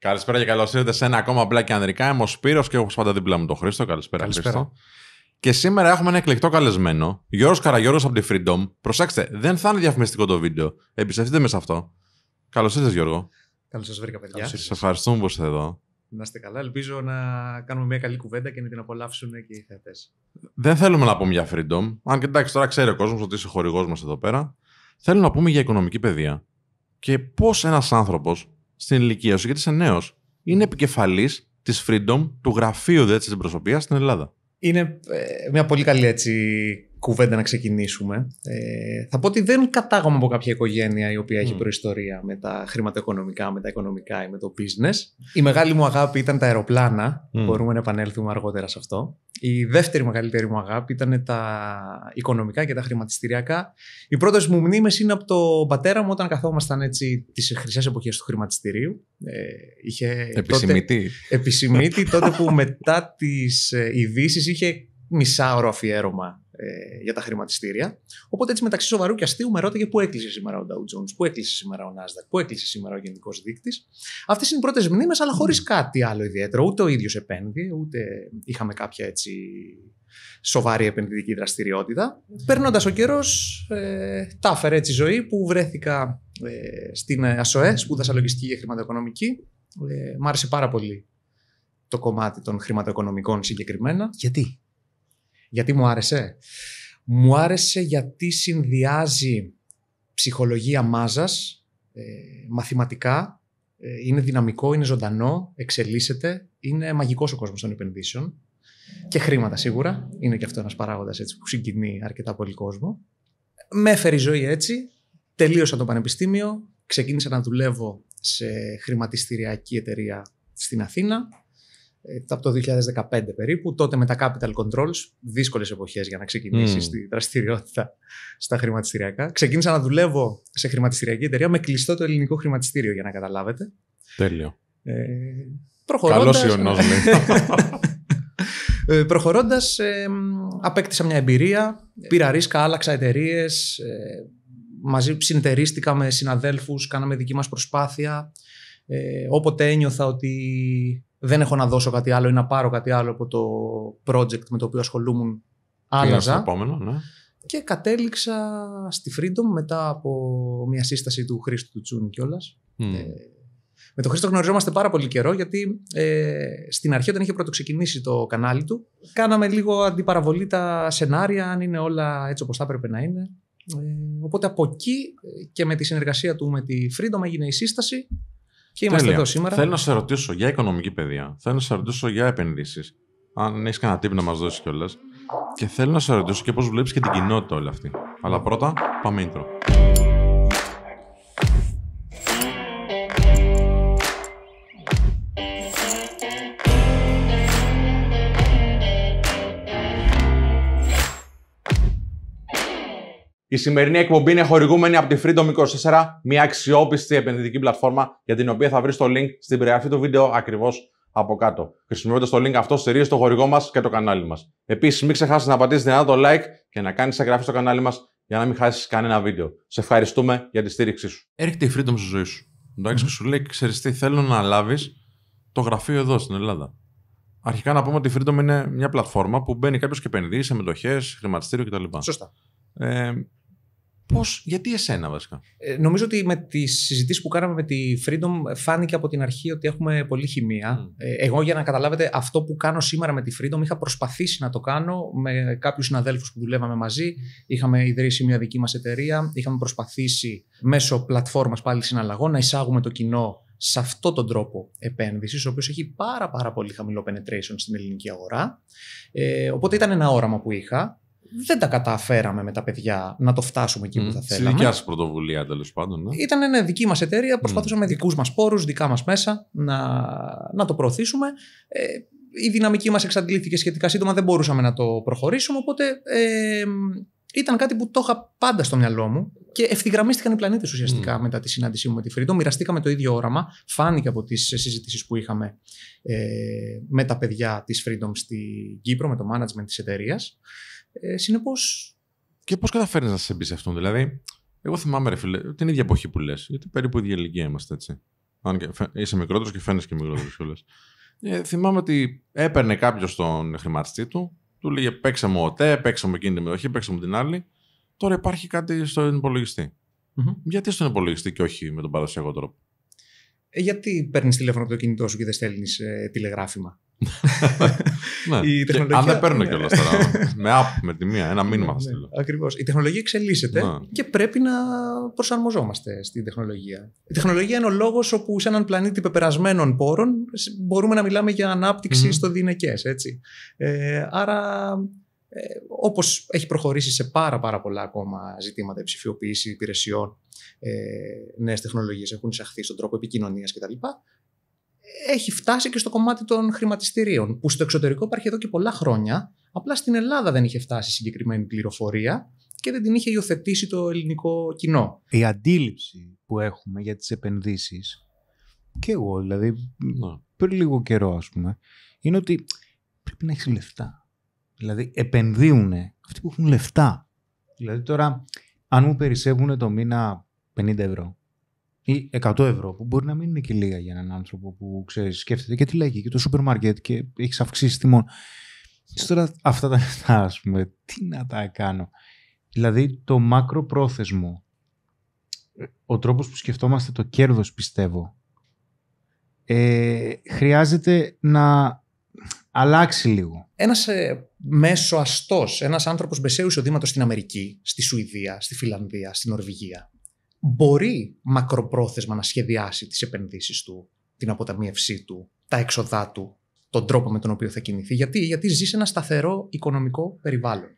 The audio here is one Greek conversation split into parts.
Καλησπέρα και καλώς ήρθατε σε ένα ακόμα απλά και ανδρικά. Είμαι ο Σπύρος και έχω πάντα δίπλα μου τον Χρήστο. Καλησπέρα, Καλησπέρα. Χρήστο. Και σήμερα έχουμε ένα εκλεκτό καλεσμένο, Γιώργος Καραγιώργος από τη Freedom. Προσέξτε, δεν θα είναι διαφημιστικό το βίντεο. Εμπιστευτείτε με σε αυτό. Καλώς ήρθατε, Γιώργο. Καλώς σας βρήκα, παιδιά. Σα ευχαριστούμε που είστε εδώ. Να είστε καλά. Ελπίζω να κάνουμε μια καλή κουβέντα και να την απολαύσουν και οι θεατές. Δεν θέλουμε να πούμε για Freedom. Αν και εντάξει, τώρα ξέρει ο κόσμος ότι είσαι χορηγός μας εδώ πέρα. Θέλω να πούμε για οικονομική παιδεία. Και πώς ένας άνθρωπος στην ηλικία σου, γιατί είσαι νέος. Είναι επικεφαλής της Freedom του γραφείου της τη προσωπία στην Ελλάδα. Είναι ε, μια πολύ καλή έτσι κουβέντα να ξεκινήσουμε. Ε, θα πω ότι δεν κατάγομαι από κάποια οικογένεια η οποία έχει mm. προϊστορία με τα χρηματοοικονομικά, με τα οικονομικά ή με το business. Η μεγάλη μου αγάπη ήταν τα αεροπλάνα. Mm. Μπορούμε να επανέλθουμε αργότερα σε αυτό. Η δεύτερη μεγαλύτερη μου αγάπη ήταν τα οικονομικά και τα χρηματιστηριακά. Οι πρώτες μου μνήμες είναι από τον πατέρα μου όταν καθόμασταν έτσι τις χρυσές εποχές του χρηματιστηρίου. Ε, είχε επισημητή. Τότε, επισημητή, τότε που μετά τις ε, ειδήσεις είχε μισάωρο αφιέρωμα ε, για τα χρηματιστήρια. Οπότε έτσι μεταξύ σοβαρού και αστείου με ρώτηκε πού έκλεισε σήμερα ο Dow Jones, πού έκλεισε σήμερα ο Nasdaq, πού έκλεισε σήμερα ο Γενικός Δείκτης. Αυτές είναι οι πρώτες μνήμες, αλλά χωρίς κάτι άλλο ιδιαίτερο. Ούτε ο ίδιος επένδυε, ούτε είχαμε κάποια έτσι σοβαρή επενδυτική δραστηριότητα. Περνώντας ο καιρός, ε, τα έφερε έτσι ζωή που βρέθηκα ε, στην ΑΣΟΕ, σπούδασα λογιστική και χρηματοοικονομική. Ε, μ' άρεσε πάρα πολύ το κομμάτι των χρηματοοικονομικών συγκεκριμένα. Γιατί? Γιατί μου άρεσε. Μου άρεσε γιατί συνδυάζει ψυχολογία μάζας, ε, μαθηματικά, ε, είναι δυναμικό, είναι ζωντανό, εξελίσσεται, είναι μαγικός ο κόσμος των επενδύσεων και χρήματα σίγουρα, είναι και αυτό ένας παράγοντας έτσι, που συγκινεί αρκετά πολύ κόσμο. Με έφερε η ζωή έτσι, τελείωσα το πανεπιστήμιο, ξεκίνησα να δουλεύω σε χρηματιστηριακή εταιρεία στην Αθήνα ε, από το 2015 περίπου, τότε με τα capital controls, Δύσκολες εποχές για να ξεκινήσεις mm. τη δραστηριότητα στα χρηματιστηριακά. Ξεκίνησα να δουλεύω σε χρηματιστηριακή εταιρεία με κλειστό το ελληνικό χρηματιστήριο, για να καταλάβετε. Τέλειο. Ε, προχωρώντας... Καλό ε, προχωρώντας, ε, απέκτησα μια εμπειρία, πήρα ρίσκα, άλλαξα εταιρείες. Ε, μαζί συντερίστηκα με συναδέλφους, κάναμε δική μας προσπάθεια. Ε, όποτε ένιωθα ότι δεν έχω να δώσω κάτι άλλο ή να πάρω κάτι άλλο από το project με το οποίο ασχολούμουν. Άλλαζα. Στο επόμενο, ναι. Και κατέληξα στη Freedom μετά από μια σύσταση του Χρήστου του Τσούνη κιόλας. Ε, με τον Χρήστο γνωριζόμαστε πάρα πολύ καιρό γιατί ε, στην αρχή όταν είχε πρωτοξεκινήσει το κανάλι του κάναμε λίγο αντιπαραβολή τα σενάρια αν είναι όλα έτσι όπως θα έπρεπε να είναι. Ε, οπότε από εκεί ε, και με τη συνεργασία του με τη Freedom έγινε η σύσταση και Θέλω να σε ρωτήσω για οικονομική παιδεία. Θέλω να σε ρωτήσω για επενδύσεις. Αν έχεις κανένα τύπο να μας δώσεις κιόλας. Και θέλω να σε ρωτήσω και πώς βλέπεις και την κοινότητα όλη αυτή. Αλλά πρώτα, πάμε intro. Η σημερινή εκπομπή είναι χορηγούμενη από τη Freedom 24, μια αξιόπιστη επενδυτική πλατφόρμα για την οποία θα βρεις το link στην περιγραφή του βίντεο ακριβώς από κάτω. Χρησιμοποιώντας το link αυτό, στηρίζεις το χορηγό μας και το κανάλι μας. Επίσης, μην ξεχάσεις να πατήσεις δυνατά το like και να κάνεις εγγραφή στο κανάλι μας για να μην χάσεις κανένα βίντεο. Σε ευχαριστούμε για τη στήριξή σου. Έρχεται η Freedom στη ζωή σου. Εντάξει, και σου λέει, ξέρεις τι, θέλω να λάβεις το γραφείο εδώ στην Ελλάδα. Αρχικά να πούμε ότι η Freedom είναι μια πλατφόρμα που μπαίνει κάποιος και επενδύει σε μετοχές, χρηματιστήριο κτλ. Σωστά. Ε, Πώς, γιατί εσένα βασικά. Ε, νομίζω ότι με τι συζητήσει που κάναμε με τη Freedom ε, φάνηκε από την αρχή ότι έχουμε πολύ χημεία. Ε, εγώ για να καταλάβετε, αυτό που κάνω σήμερα με τη Freedom είχα προσπαθήσει να το κάνω με κάποιους συναδέλφους που δουλεύαμε μαζί. Είχαμε ιδρύσει μια δική μας εταιρεία. Είχαμε προσπαθήσει μέσω πλατφόρμας πάλι συναλλαγών να εισάγουμε το κοινό σε αυτόν τον τρόπο επένδυσης, ο οποίος έχει πάρα, πάρα πολύ χαμηλό penetration στην ελληνική αγορά. Ε, οπότε ήταν ένα όραμα που είχα δεν τα καταφέραμε με τα παιδιά να το φτάσουμε εκεί που θα θέλαμε. Στη δικιά σας πρωτοβουλία, τέλος πάντων. Ναι. Ήταν ναι, δική μας εταιρεία. Προσπαθούσαμε mm. δικούς μας πόρους, δικά μας μέσα να, να το προωθήσουμε. Ε, η δυναμική μας εξαντλήθηκε σχετικά σύντομα, δεν μπορούσαμε να το προχωρήσουμε. Οπότε ε, ήταν κάτι που το είχα πάντα στο μυαλό μου και ευθυγραμμίστηκαν οι πλανήτες ουσιαστικά μετά τη συνάντησή μου με τη Φρίντο. Μοιραστήκαμε το ίδιο όραμα. Φάνηκε από τις συζητήσεις που είχαμε ε, με τα παιδιά της Freedom στην Κύπρο, με το management της εταιρείας. Ε, Συνεπώς. Και πώς καταφέρνεις να σε μπεις αυτόν, Δηλαδή, εγώ θυμάμαι, ρε φίλε, την ίδια εποχή που λες, γιατί περίπου η ίδια ηλικία είμαστε έτσι. Αν και είσαι μικρότερος και φαίνεσαι και μικρότερος κιόλας. Ε, θυμάμαι ότι έπαιρνε κάποιος τον χρηματιστή του, του λέγε Παίξε μου τε, παίξε μου εκείνη την εποχή, παίξε μου την άλλη. Τώρα υπάρχει κάτι στον υπολογιστη mm Γιατί στον υπολογιστή και όχι με τον παραδοσιακό τρόπο. Ε, γιατί παίρνεις τηλέφωνο από το κινητό σου και δεν στέλνεις ε, τηλεγράφημα. Ναι. Η τεχνολογία... Αν δεν παίρνω ναι. κιόλας τώρα. με app, με τη μία, ένα μήνυμα θα ναι, στείλω. Ακριβώς. Η τεχνολογία εξελίσσεται και πρέπει να προσαρμοζόμαστε στην τεχνολογία. Η τεχνολογία είναι ο λόγος όπου σε έναν πλανήτη πεπερασμένων πόρων μπορούμε να μιλάμε για ανάπτυξη στο δυνακέ. Ε, άρα ε, όπως έχει προχωρήσει σε πάρα πάρα πολλά ακόμα ζητήματα ψηφιοποίηση υπηρεσιών, ε, νέες τεχνολογίες έχουν εισαχθεί στον τρόπο επικοινωνίας κτλ έχει φτάσει και στο κομμάτι των χρηματιστηρίων, που στο εξωτερικό υπάρχει εδώ και πολλά χρόνια. Απλά στην Ελλάδα δεν είχε φτάσει συγκεκριμένη πληροφορία και δεν την είχε υιοθετήσει το ελληνικό κοινό. Η αντίληψη που έχουμε για τις επενδύσεις, και εγώ δηλαδή ναι. πριν λίγο καιρό ας πούμε, είναι ότι πρέπει να έχεις λεφτά. Δηλαδή επενδύουν αυτοί που έχουν λεφτά. Δηλαδή τώρα αν μου περισσεύουν το μήνα 50 ευρώ ή 100 ευρώ, που μπορεί να μην είναι και λίγα για έναν άνθρωπο που ξέρεις, σκέφτεται και τι λέγει και το σούπερ μάρκετ και έχεις αυξήσει τιμών. τώρα αυτά τα λεφτά, ας πούμε, τι να τα κάνω. Δηλαδή το μακροπρόθεσμο, ο τρόπος που σκεφτόμαστε το κέρδος, πιστεύω, ε, χρειάζεται να αλλάξει λίγο. Ένας ε, μέσο αστός, ένας άνθρωπος μεσαίου εισοδήματος στην Αμερική, στη Σουηδία, στη Φιλανδία, στη Νορβηγία, μπορεί μακροπρόθεσμα να σχεδιάσει τις επενδύσεις του, την αποταμίευσή του, τα έξοδά του, τον τρόπο με τον οποίο θα κινηθεί. Γιατί, Γιατί ζει σε ένα σταθερό οικονομικό περιβάλλον.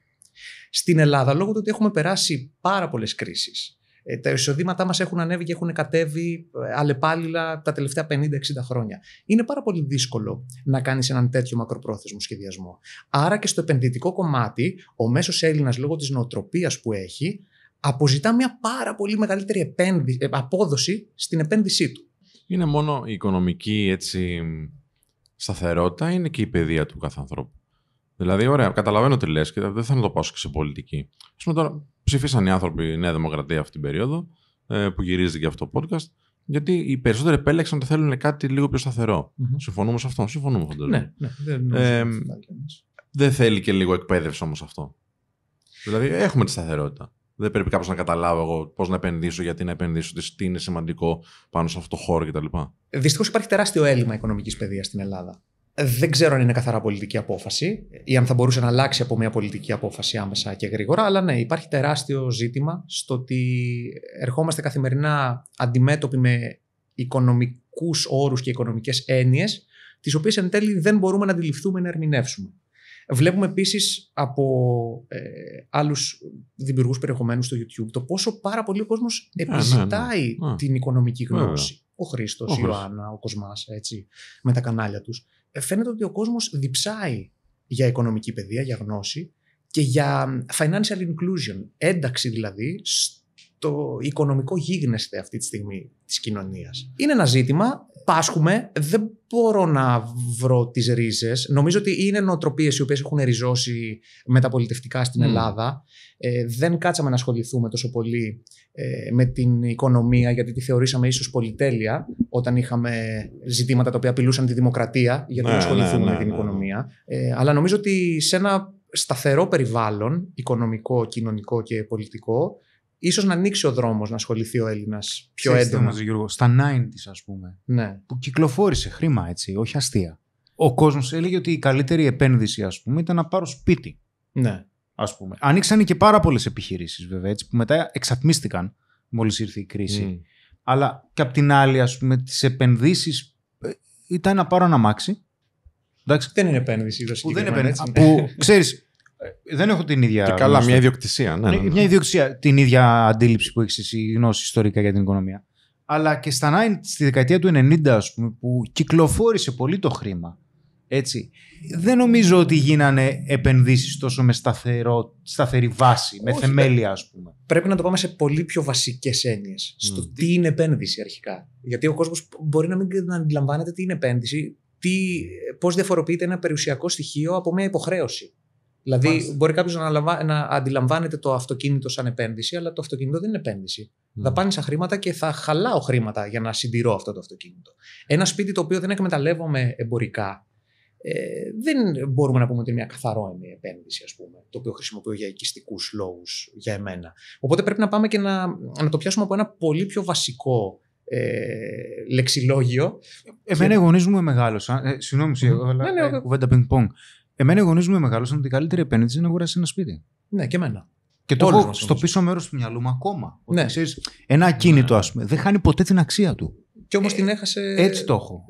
Στην Ελλάδα, λόγω του ότι έχουμε περάσει πάρα πολλές κρίσεις, ε, τα εισοδήματά μας έχουν ανέβει και έχουν κατέβει ε, αλλεπάλληλα τα τελευταία 50-60 χρόνια. Είναι πάρα πολύ δύσκολο να κάνεις έναν τέτοιο μακροπρόθεσμο σχεδιασμό. Άρα και στο επενδυτικό κομμάτι, ο μέσος Έλληνας, λόγω της νοοτροπίας που έχει, αποζητά μια πάρα πολύ μεγαλύτερη επένδυση, ε, απόδοση στην επένδυσή του. Είναι μόνο η οικονομική έτσι, σταθερότητα, είναι και η παιδεία του κάθε ανθρώπου. Δηλαδή, ωραία, καταλαβαίνω τι λες και δεν θέλω να το πάω και σε πολιτική. Ας πούμε τώρα, ψηφίσαν οι άνθρωποι η Νέα Δημοκρατία αυτή την περίοδο, ε, που γυρίζει και αυτό το podcast, γιατί οι περισσότεροι επέλεξαν ότι θέλουν κάτι λίγο πιο σταθερο mm-hmm. Συμφωνούμε σε αυτό. Συμφωνούμε, αυτό. Ναι, ναι. Δεν, ε, δεν θέλει και λίγο εκπαίδευση όμως αυτό. Δηλαδή, έχουμε τη σταθερότητα δεν πρέπει κάποιο να καταλάβω εγώ πώς να επενδύσω, γιατί να επενδύσω, τις είναι σημαντικό πάνω σε αυτό το χώρο κτλ. Δυστυχώς υπάρχει τεράστιο έλλειμμα οικονομικής παιδείας στην Ελλάδα. Δεν ξέρω αν είναι καθαρά πολιτική απόφαση ή αν θα μπορούσε να αλλάξει από μια πολιτική απόφαση άμεσα και γρήγορα, αλλά ναι, υπάρχει τεράστιο ζήτημα στο ότι ερχόμαστε καθημερινά αντιμέτωποι με οικονομικούς όρους και οικονομικές έννοιες, τις οποίες εν τέλει δεν μπορούμε να αντιληφθούμε να ερμηνεύσουμε. Βλέπουμε επίσης από ε, άλλους δημιουργούς περιεχομένου στο YouTube το πόσο πάρα πολύ ο κόσμος ναι, ναι. επιζητάει την οικονομική γνώση. Ο Χρήστος, η Ιωάννα, ο Κοσμάς, έτσι, με τα κανάλια τους. Ε, φαίνεται ότι ο κόσμος διψάει για οικονομική παιδεία, για γνώση και για financial inclusion, ένταξη δηλαδή το οικονομικό γίγνεσθε αυτή τη στιγμή της κοινωνίας. Είναι ένα ζήτημα, πάσχουμε, δεν μπορώ να βρω τις ρίζες. Νομίζω ότι είναι νοοτροπίες οι οποίες έχουν ριζώσει μεταπολιτευτικά στην Ελλάδα. Ε, δεν κάτσαμε να ασχοληθούμε τόσο πολύ ε, με την οικονομία γιατί τη θεωρήσαμε ίσως πολυτέλεια όταν είχαμε ζητήματα τα οποία απειλούσαν τη δημοκρατία γιατί ναι, να ναι, ασχοληθούμε με ναι, την οικονομία. Ε, αλλά νομίζω ότι σε ένα σταθερό περιβάλλον, οικονομικό, κοινωνικό και πολιτικό, ίσως να ανοίξει ο δρόμος να ασχοληθεί ο Έλληνας πιο Ξέρεις έντονα. Γιώργο, στα 90, ας πούμε, ναι. που κυκλοφόρησε χρήμα έτσι, όχι αστεία. Ο κόσμος έλεγε ότι η καλύτερη επένδυση ας πούμε ήταν να πάρω σπίτι. Ναι. Ας πούμε. Ανοίξαν και πάρα πολλές επιχειρήσεις βέβαια έτσι, που μετά εξατμίστηκαν μόλις ήρθε η κρίση. Mm. Αλλά και απ' την άλλη ας πούμε τις επενδύσεις ε, ήταν να πάρω ένα μάξι. Εντάξει, δεν είναι επένδυση. δεν είναι επένδυση. που ξέρεις, ε, δεν έχω την ίδια. Και καλά, μια ιδιοκτησία. Ναι ναι, ναι, ναι, Μια ιδιοκτησία. Την ίδια αντίληψη που έχεις εσύ, γνώση ιστορικά για την οικονομία. Αλλά και στα 9, στη δεκαετία του 90, ας πούμε, που κυκλοφόρησε πολύ το χρήμα. Έτσι. Δεν νομίζω ότι γίνανε επενδύσεις τόσο με σταθερό, σταθερή βάση, με θεμέλια ας πούμε. Πρέπει να το πάμε σε πολύ πιο βασικές έννοιες. Mm. Στο τι είναι επένδυση αρχικά. Γιατί ο κόσμος μπορεί να μην αντιλαμβάνεται τι είναι επένδυση, τι, διαφοροποιείται ένα περιουσιακό στοιχείο από μια υποχρέωση. Δηλαδή, Μάλιστα. μπορεί κάποιος να, να αντιλαμβάνεται το αυτοκίνητο σαν επένδυση, αλλά το αυτοκίνητο δεν είναι επένδυση. Mm. Ναι. Δαπάνησα χρήματα και θα χαλάω χρήματα για να συντηρώ αυτό το αυτοκίνητο. Ένα σπίτι το οποίο δεν εκμεταλλεύομαι εμπορικά, ε, δεν μπορούμε να πούμε ότι είναι μια καθαρόεμη επένδυση, ας πούμε, το οποίο χρησιμοποιώ για οικιστικούς λόγους για εμένα. Οπότε πρέπει να πάμε και να, να το πιάσουμε από ένα πολύ πιο βασικό ε, λεξιλόγιο. Ε, εμένα οι γονείς μου μεγάλωσαν. Ε, συγγνώμη, mm. αλλά ναι, ναι, ε, κουβέντα πινκ-πονγκ. Εμένα οι γονείς μου μεγάλωσαν ότι η καλύτερη επένδυση είναι να αγοράσεις ένα σπίτι. Ναι, και εμένα. Και το στο πίσω μέρος του μυαλού μου ακόμα. Ότι ναι. ένα ακίνητο, α ναι. πούμε, δεν χάνει ποτέ την αξία του. Και όμως την έχασε. Έτσι το έχω.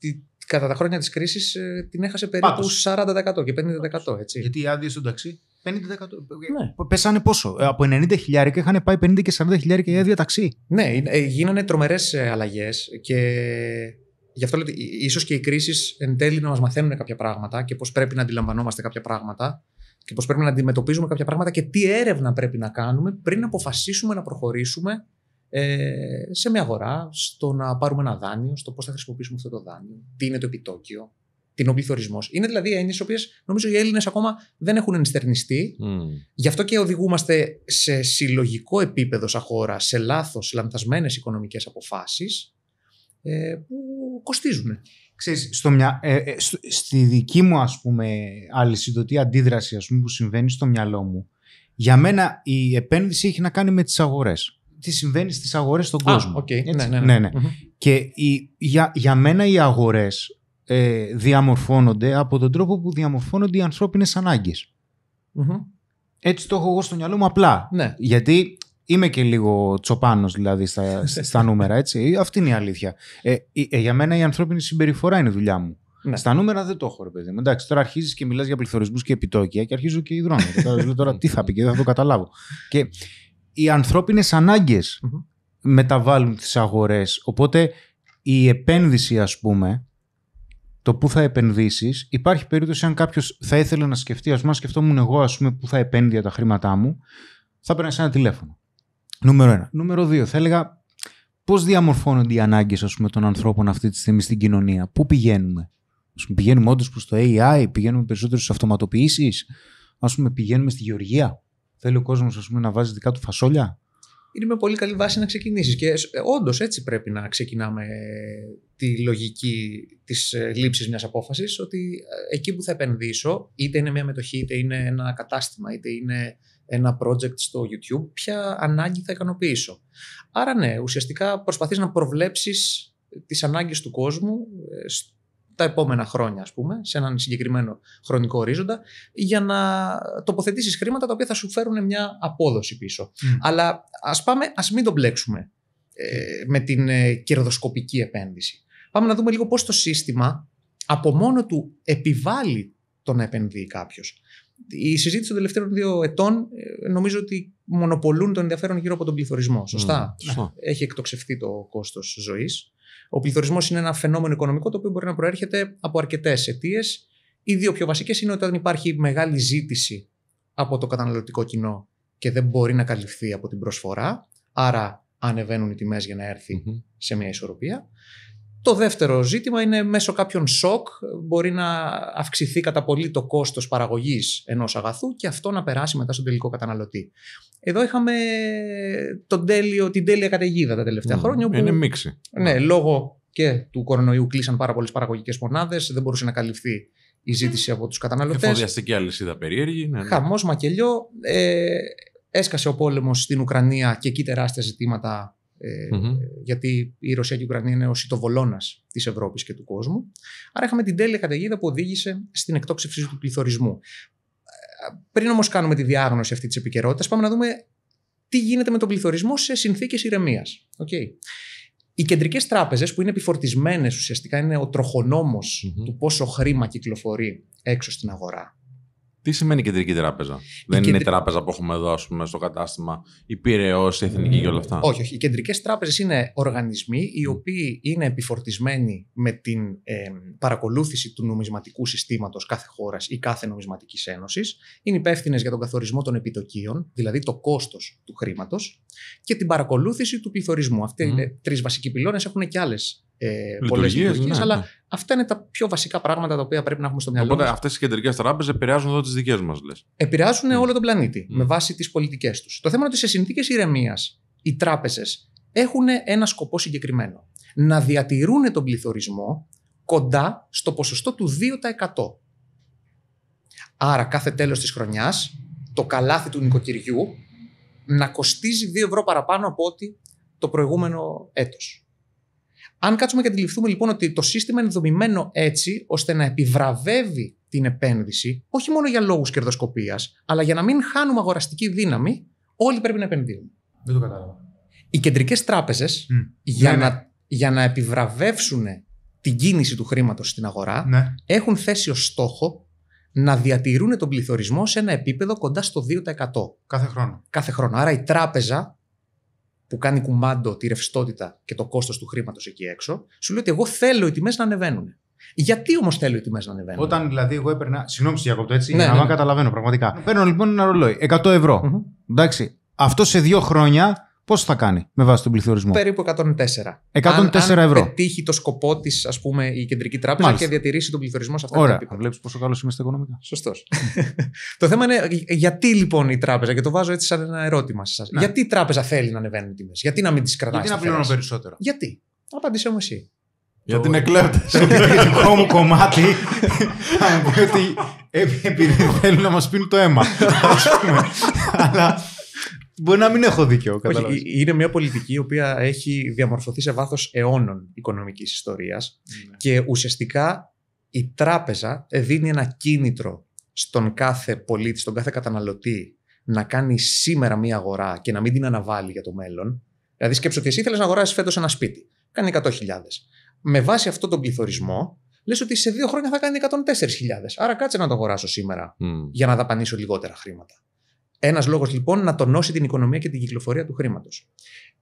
Ε, κατά τα χρόνια της κρίσης ε, την έχασε περίπου 40% και 50%. Έτσι. Γιατί οι άδειες στον ταξί 50%. Ναι. Πέσανε πόσο. Ε, από 90 και είχαν πάει 50 και 40.000 και η άδεια ταξί. Ναι, γίνανε τρομερές αλλαγές και Γι' αυτό λέτε, ίσως και οι κρίσεις εν τέλει να μας μαθαίνουν κάποια πράγματα και πώς πρέπει να αντιλαμβανόμαστε κάποια πράγματα και πώς πρέπει να αντιμετωπίζουμε κάποια πράγματα και τι έρευνα πρέπει να κάνουμε πριν αποφασίσουμε να προχωρήσουμε ε, σε μια αγορά, στο να πάρουμε ένα δάνειο, στο πώς θα χρησιμοποιήσουμε αυτό το δάνειο, τι είναι το επιτόκιο, τι είναι ο πληθωρισμό. Είναι δηλαδή έννοιες οι οποίες νομίζω οι Έλληνες ακόμα δεν έχουν ενστερνιστεί. Mm. Γι' αυτό και οδηγούμαστε σε συλλογικό επίπεδο σαν χώρα σε λάθος, λανθασμένες οικονομικές αποφάσεις ε, που κοστίζουν. στο μια, ε, ε, στη δική μου ας πούμε αλυσιδωτή αντίδραση ας πούμε, που συμβαίνει στο μυαλό μου για μένα η επένδυση έχει να κάνει με τις αγορές. Τι συμβαίνει στις αγορές στον κόσμο. okay. ναι, ναι, ναι. ναι, ναι. Και η, για, για μένα οι αγορές ε, διαμορφώνονται από τον τρόπο που διαμορφώνονται οι ανθρώπινες Έτσι το έχω εγώ στο μυαλό μου απλά. Ναι. Γιατί είμαι και λίγο τσοπάνος δηλαδή στα, στα νούμερα, έτσι. Αυτή είναι η αλήθεια. Ε, ε, για μένα η ανθρώπινη συμπεριφορά είναι η δουλειά μου. Ναι. Στα νούμερα δεν το έχω, ρε παιδί μου. Εντάξει, τώρα αρχίζεις και μιλάς για πληθωρισμούς και επιτόκια και αρχίζω και υδρώνω. τώρα τώρα τι θα πει και δεν θα το καταλάβω. Και οι ανθρώπινες ανάγκες mm-hmm. μεταβάλλουν τις αγορές. Οπότε η επένδυση, ας πούμε, το πού θα επενδύσεις, υπάρχει περίπτωση αν κάποιος θα ήθελε να σκεφτεί, ας πούμε, σκεφτόμουν εγώ, ας πούμε, πού θα επένδυα τα χρήματά μου, θα έπαιρνε ένα τηλέφωνο. Νούμερο ένα. Νούμερο δύο, θα έλεγα πώς διαμορφώνονται οι ανάγκες των ανθρώπων αυτή τη στιγμή στην κοινωνία, πού πηγαίνουμε. Ας πούμε, πηγαίνουμε όντως προς το AI, πηγαίνουμε περισσότερο στις αυτοματοποιήσεις, ας πούμε, πηγαίνουμε στη γεωργία. Θέλει ο κόσμος να βάζει δικά του φασόλια. Είναι με πολύ καλή βάση να ξεκινήσεις. Και ε, όντως έτσι πρέπει να ξεκινάμε ε, τη λογική της ε, λήψης μιας απόφασης, ότι εκεί που θα επενδύσω, είτε είναι μια μετοχή, είτε είναι ένα κατάστημα, είτε είναι ένα project στο YouTube, ποια ανάγκη θα ικανοποιήσω. Άρα ναι, ουσιαστικά προσπαθείς να προβλέψεις τις ανάγκες του κόσμου ε, τα επόμενα χρόνια, ας πούμε, σε έναν συγκεκριμένο χρονικό ορίζοντα, για να τοποθετήσεις χρήματα τα οποία θα σου φέρουν μια απόδοση πίσω. Αλλά ας πάμε, ας μην το μπλέξουμε ε, με την ε, κερδοσκοπική επένδυση. Πάμε να δούμε λίγο πώς το σύστημα από μόνο του επιβάλλει το να επενδύει κάποιος η συζήτηση των τελευταίων δύο ετών ε, νομίζω ότι μονοπολούν τον ενδιαφέρον γύρω από τον πληθωρισμό. Σωστά. Mm. Έχει εκτοξευθεί το κόστος ζωής. Ο πληθωρισμός είναι ένα φαινόμενο οικονομικό το οποίο μπορεί να προέρχεται από αρκετές αιτίες. Οι δύο πιο βασικές είναι ότι όταν υπάρχει μεγάλη ζήτηση από το καταναλωτικό κοινό και δεν μπορεί να καλυφθεί από την προσφορά, άρα ανεβαίνουν οι τιμές για να έρθει mm-hmm. σε μια ισορροπία. Το δεύτερο ζήτημα είναι μέσω κάποιων σοκ μπορεί να αυξηθεί κατά πολύ το κόστος παραγωγής ενός αγαθού και αυτό να περάσει μετά στον τελικό καταναλωτή. Εδώ είχαμε τον τέλειο, την τέλεια καταιγίδα τα τελευταία χρόνια. Που, είναι μίξη. Ναι, ναι, λόγω και του κορονοϊού κλείσαν πάρα πολλές παραγωγικές μονάδες. δεν μπορούσε να καλυφθεί η ζήτηση ναι. από τους καταναλωτέ. Εφοδιαστική αλυσίδα περίεργη. Ναι, ναι. μακελιό. Ε, έσκασε ο πόλεμος στην Ουκρανία και εκεί τεράστια ζητήματα ε, γιατί η Ρωσία και η Ουκρανία είναι ο σιτοβολώνας της Ευρώπης και του κόσμου. Άρα είχαμε την τέλεια καταιγίδα που οδήγησε στην εκτόξευση του πληθωρισμού. Ε, πριν όμως κάνουμε τη διάγνωση αυτή της επικαιρότητας, πάμε να δούμε τι γίνεται με τον πληθωρισμό σε συνθήκες ηρεμίας. Okay. Οι κεντρικές τράπεζες που είναι επιφορτισμένες ουσιαστικά είναι ο τροχονομο του πόσο χρήμα κυκλοφορεί έξω στην αγορά τι σημαίνει κεντρική τράπεζα. δεν είναι η τράπεζα που έχουμε εδώ, πούμε, στο κατάστημα, η Πυραιό, η Εθνική και όλα αυτά. Όχι, όχι. Οι κεντρικές τράπεζες είναι οργανισμοί οι οποίοι είναι επιφορτισμένοι με την παρακολούθηση του νομισματικού συστήματος κάθε χώρας ή κάθε νομισματικής ένωσης. Είναι υπεύθυνες για τον καθορισμό των επιτοκίων, δηλαδή το κόστος του χρήματος, και την παρακολούθηση του πληθωρισμού. Αυτοί mm. είναι τρεις βασικοί πυλώνες, έχουν και άλλες ε, ναι, αλλά ναι. αυτά είναι τα πιο βασικά πράγματα τα οποία πρέπει να έχουμε στο μυαλό μας. Οπότε αυτές οι κεντρικές τράπεζε επηρεάζουν εδώ τις δικές μας, λες. Επηρεάζουν ναι. όλο τον πλανήτη με βάση τις πολιτικές τους. Το θέμα είναι ότι σε συνθήκες ηρεμίας οι τράπεζες έχουν ένα σκοπό συγκεκριμένο. Να διατηρούν τον πληθωρισμό κοντά στο ποσοστό του 2%. Άρα κάθε τέλος της χρονιάς το καλάθι του νοικοκυριού να κοστίζει 2 ευρώ παραπάνω από ό,τι το προηγούμενο έτος. Αν κάτσουμε και αντιληφθούμε λοιπόν ότι το σύστημα είναι δομημένο έτσι ώστε να επιβραβεύει την επένδυση, όχι μόνο για λόγους κερδοσκοπίας, αλλά για να μην χάνουμε αγοραστική δύναμη, όλοι πρέπει να επενδύουν. Δεν το κατάλαβα. Οι κεντρικές τράπεζες, για, ναι, ναι. να, για να επιβραβεύσουν την κίνηση του χρήματος στην αγορά, ναι. έχουν θέσει ως στόχο να διατηρούν τον πληθωρισμό σε ένα επίπεδο κοντά στο 2%. Κάθε χρόνο. Κάθε χρόνο. Άρα η τράπεζα που κάνει κουμάντο τη ρευστότητα και το κόστος του χρήματος εκεί έξω, σου λέει ότι εγώ θέλω οι τιμές να ανεβαίνουν. Γιατί όμως θέλω οι τιμές να ανεβαίνουν. Όταν δηλαδή εγώ έπαιρνα. Συγγνώμη, Σιακόπτο, έτσι. Ναι, ναι, να ναι. καταλαβαίνω πραγματικά. Ναι. Παίρνω λοιπόν ένα ρολόι. 100 ευρώ. Εντάξει. Αυτό σε δύο χρόνια Πόσο θα κάνει με βάση τον πληθωρισμό, Περίπου 104. 104 αν, ευρώ. Αν πετύχει το σκοπό της, ας πούμε, η κεντρική τράπεζα Μάλιστα. και διατηρήσει τον πληθωρισμό σε αυτά Ωραία. Βλέπεις πόσο καλός είμαστε οικονομικά. Σωστός. το θέμα είναι γιατί λοιπόν η τράπεζα, και το βάζω έτσι σαν ένα ερώτημα σε εσάς. Ναι. Γιατί η τράπεζα θέλει να ανεβαίνουν τιμές, Γιατί να μην τις κρατάει. Γιατί να πληρώνω περισσότερο. Γιατί. Απάντησε μου εσύ. Για την ε, εκλέπτε. Σε δικό μου κομμάτι ε, επειδή θέλουν να μας πίνουν το αίμα. Αλλά Μπορεί να μην έχω δίκιο. Όχι, είναι μια πολιτική η οποία έχει διαμορφωθεί σε βάθος αιώνων οικονομικής ιστορίας ναι. και ουσιαστικά η τράπεζα δίνει ένα κίνητρο στον κάθε πολίτη, στον κάθε καταναλωτή να κάνει σήμερα μια αγορά και να μην την αναβάλει για το μέλλον. Δηλαδή, σκέψω ότι εσύ θέλεις να αγοράσεις φέτος ένα σπίτι. Κάνει 100.000. Με βάση αυτόν τον πληθωρισμό, λες ότι σε δύο χρόνια θα κάνει 104.000. Άρα κάτσε να το αγοράσω σήμερα για να δαπανίσω λιγότερα χρήματα. Ένας λόγος λοιπόν να τονώσει την οικονομία και την κυκλοφορία του χρήματος.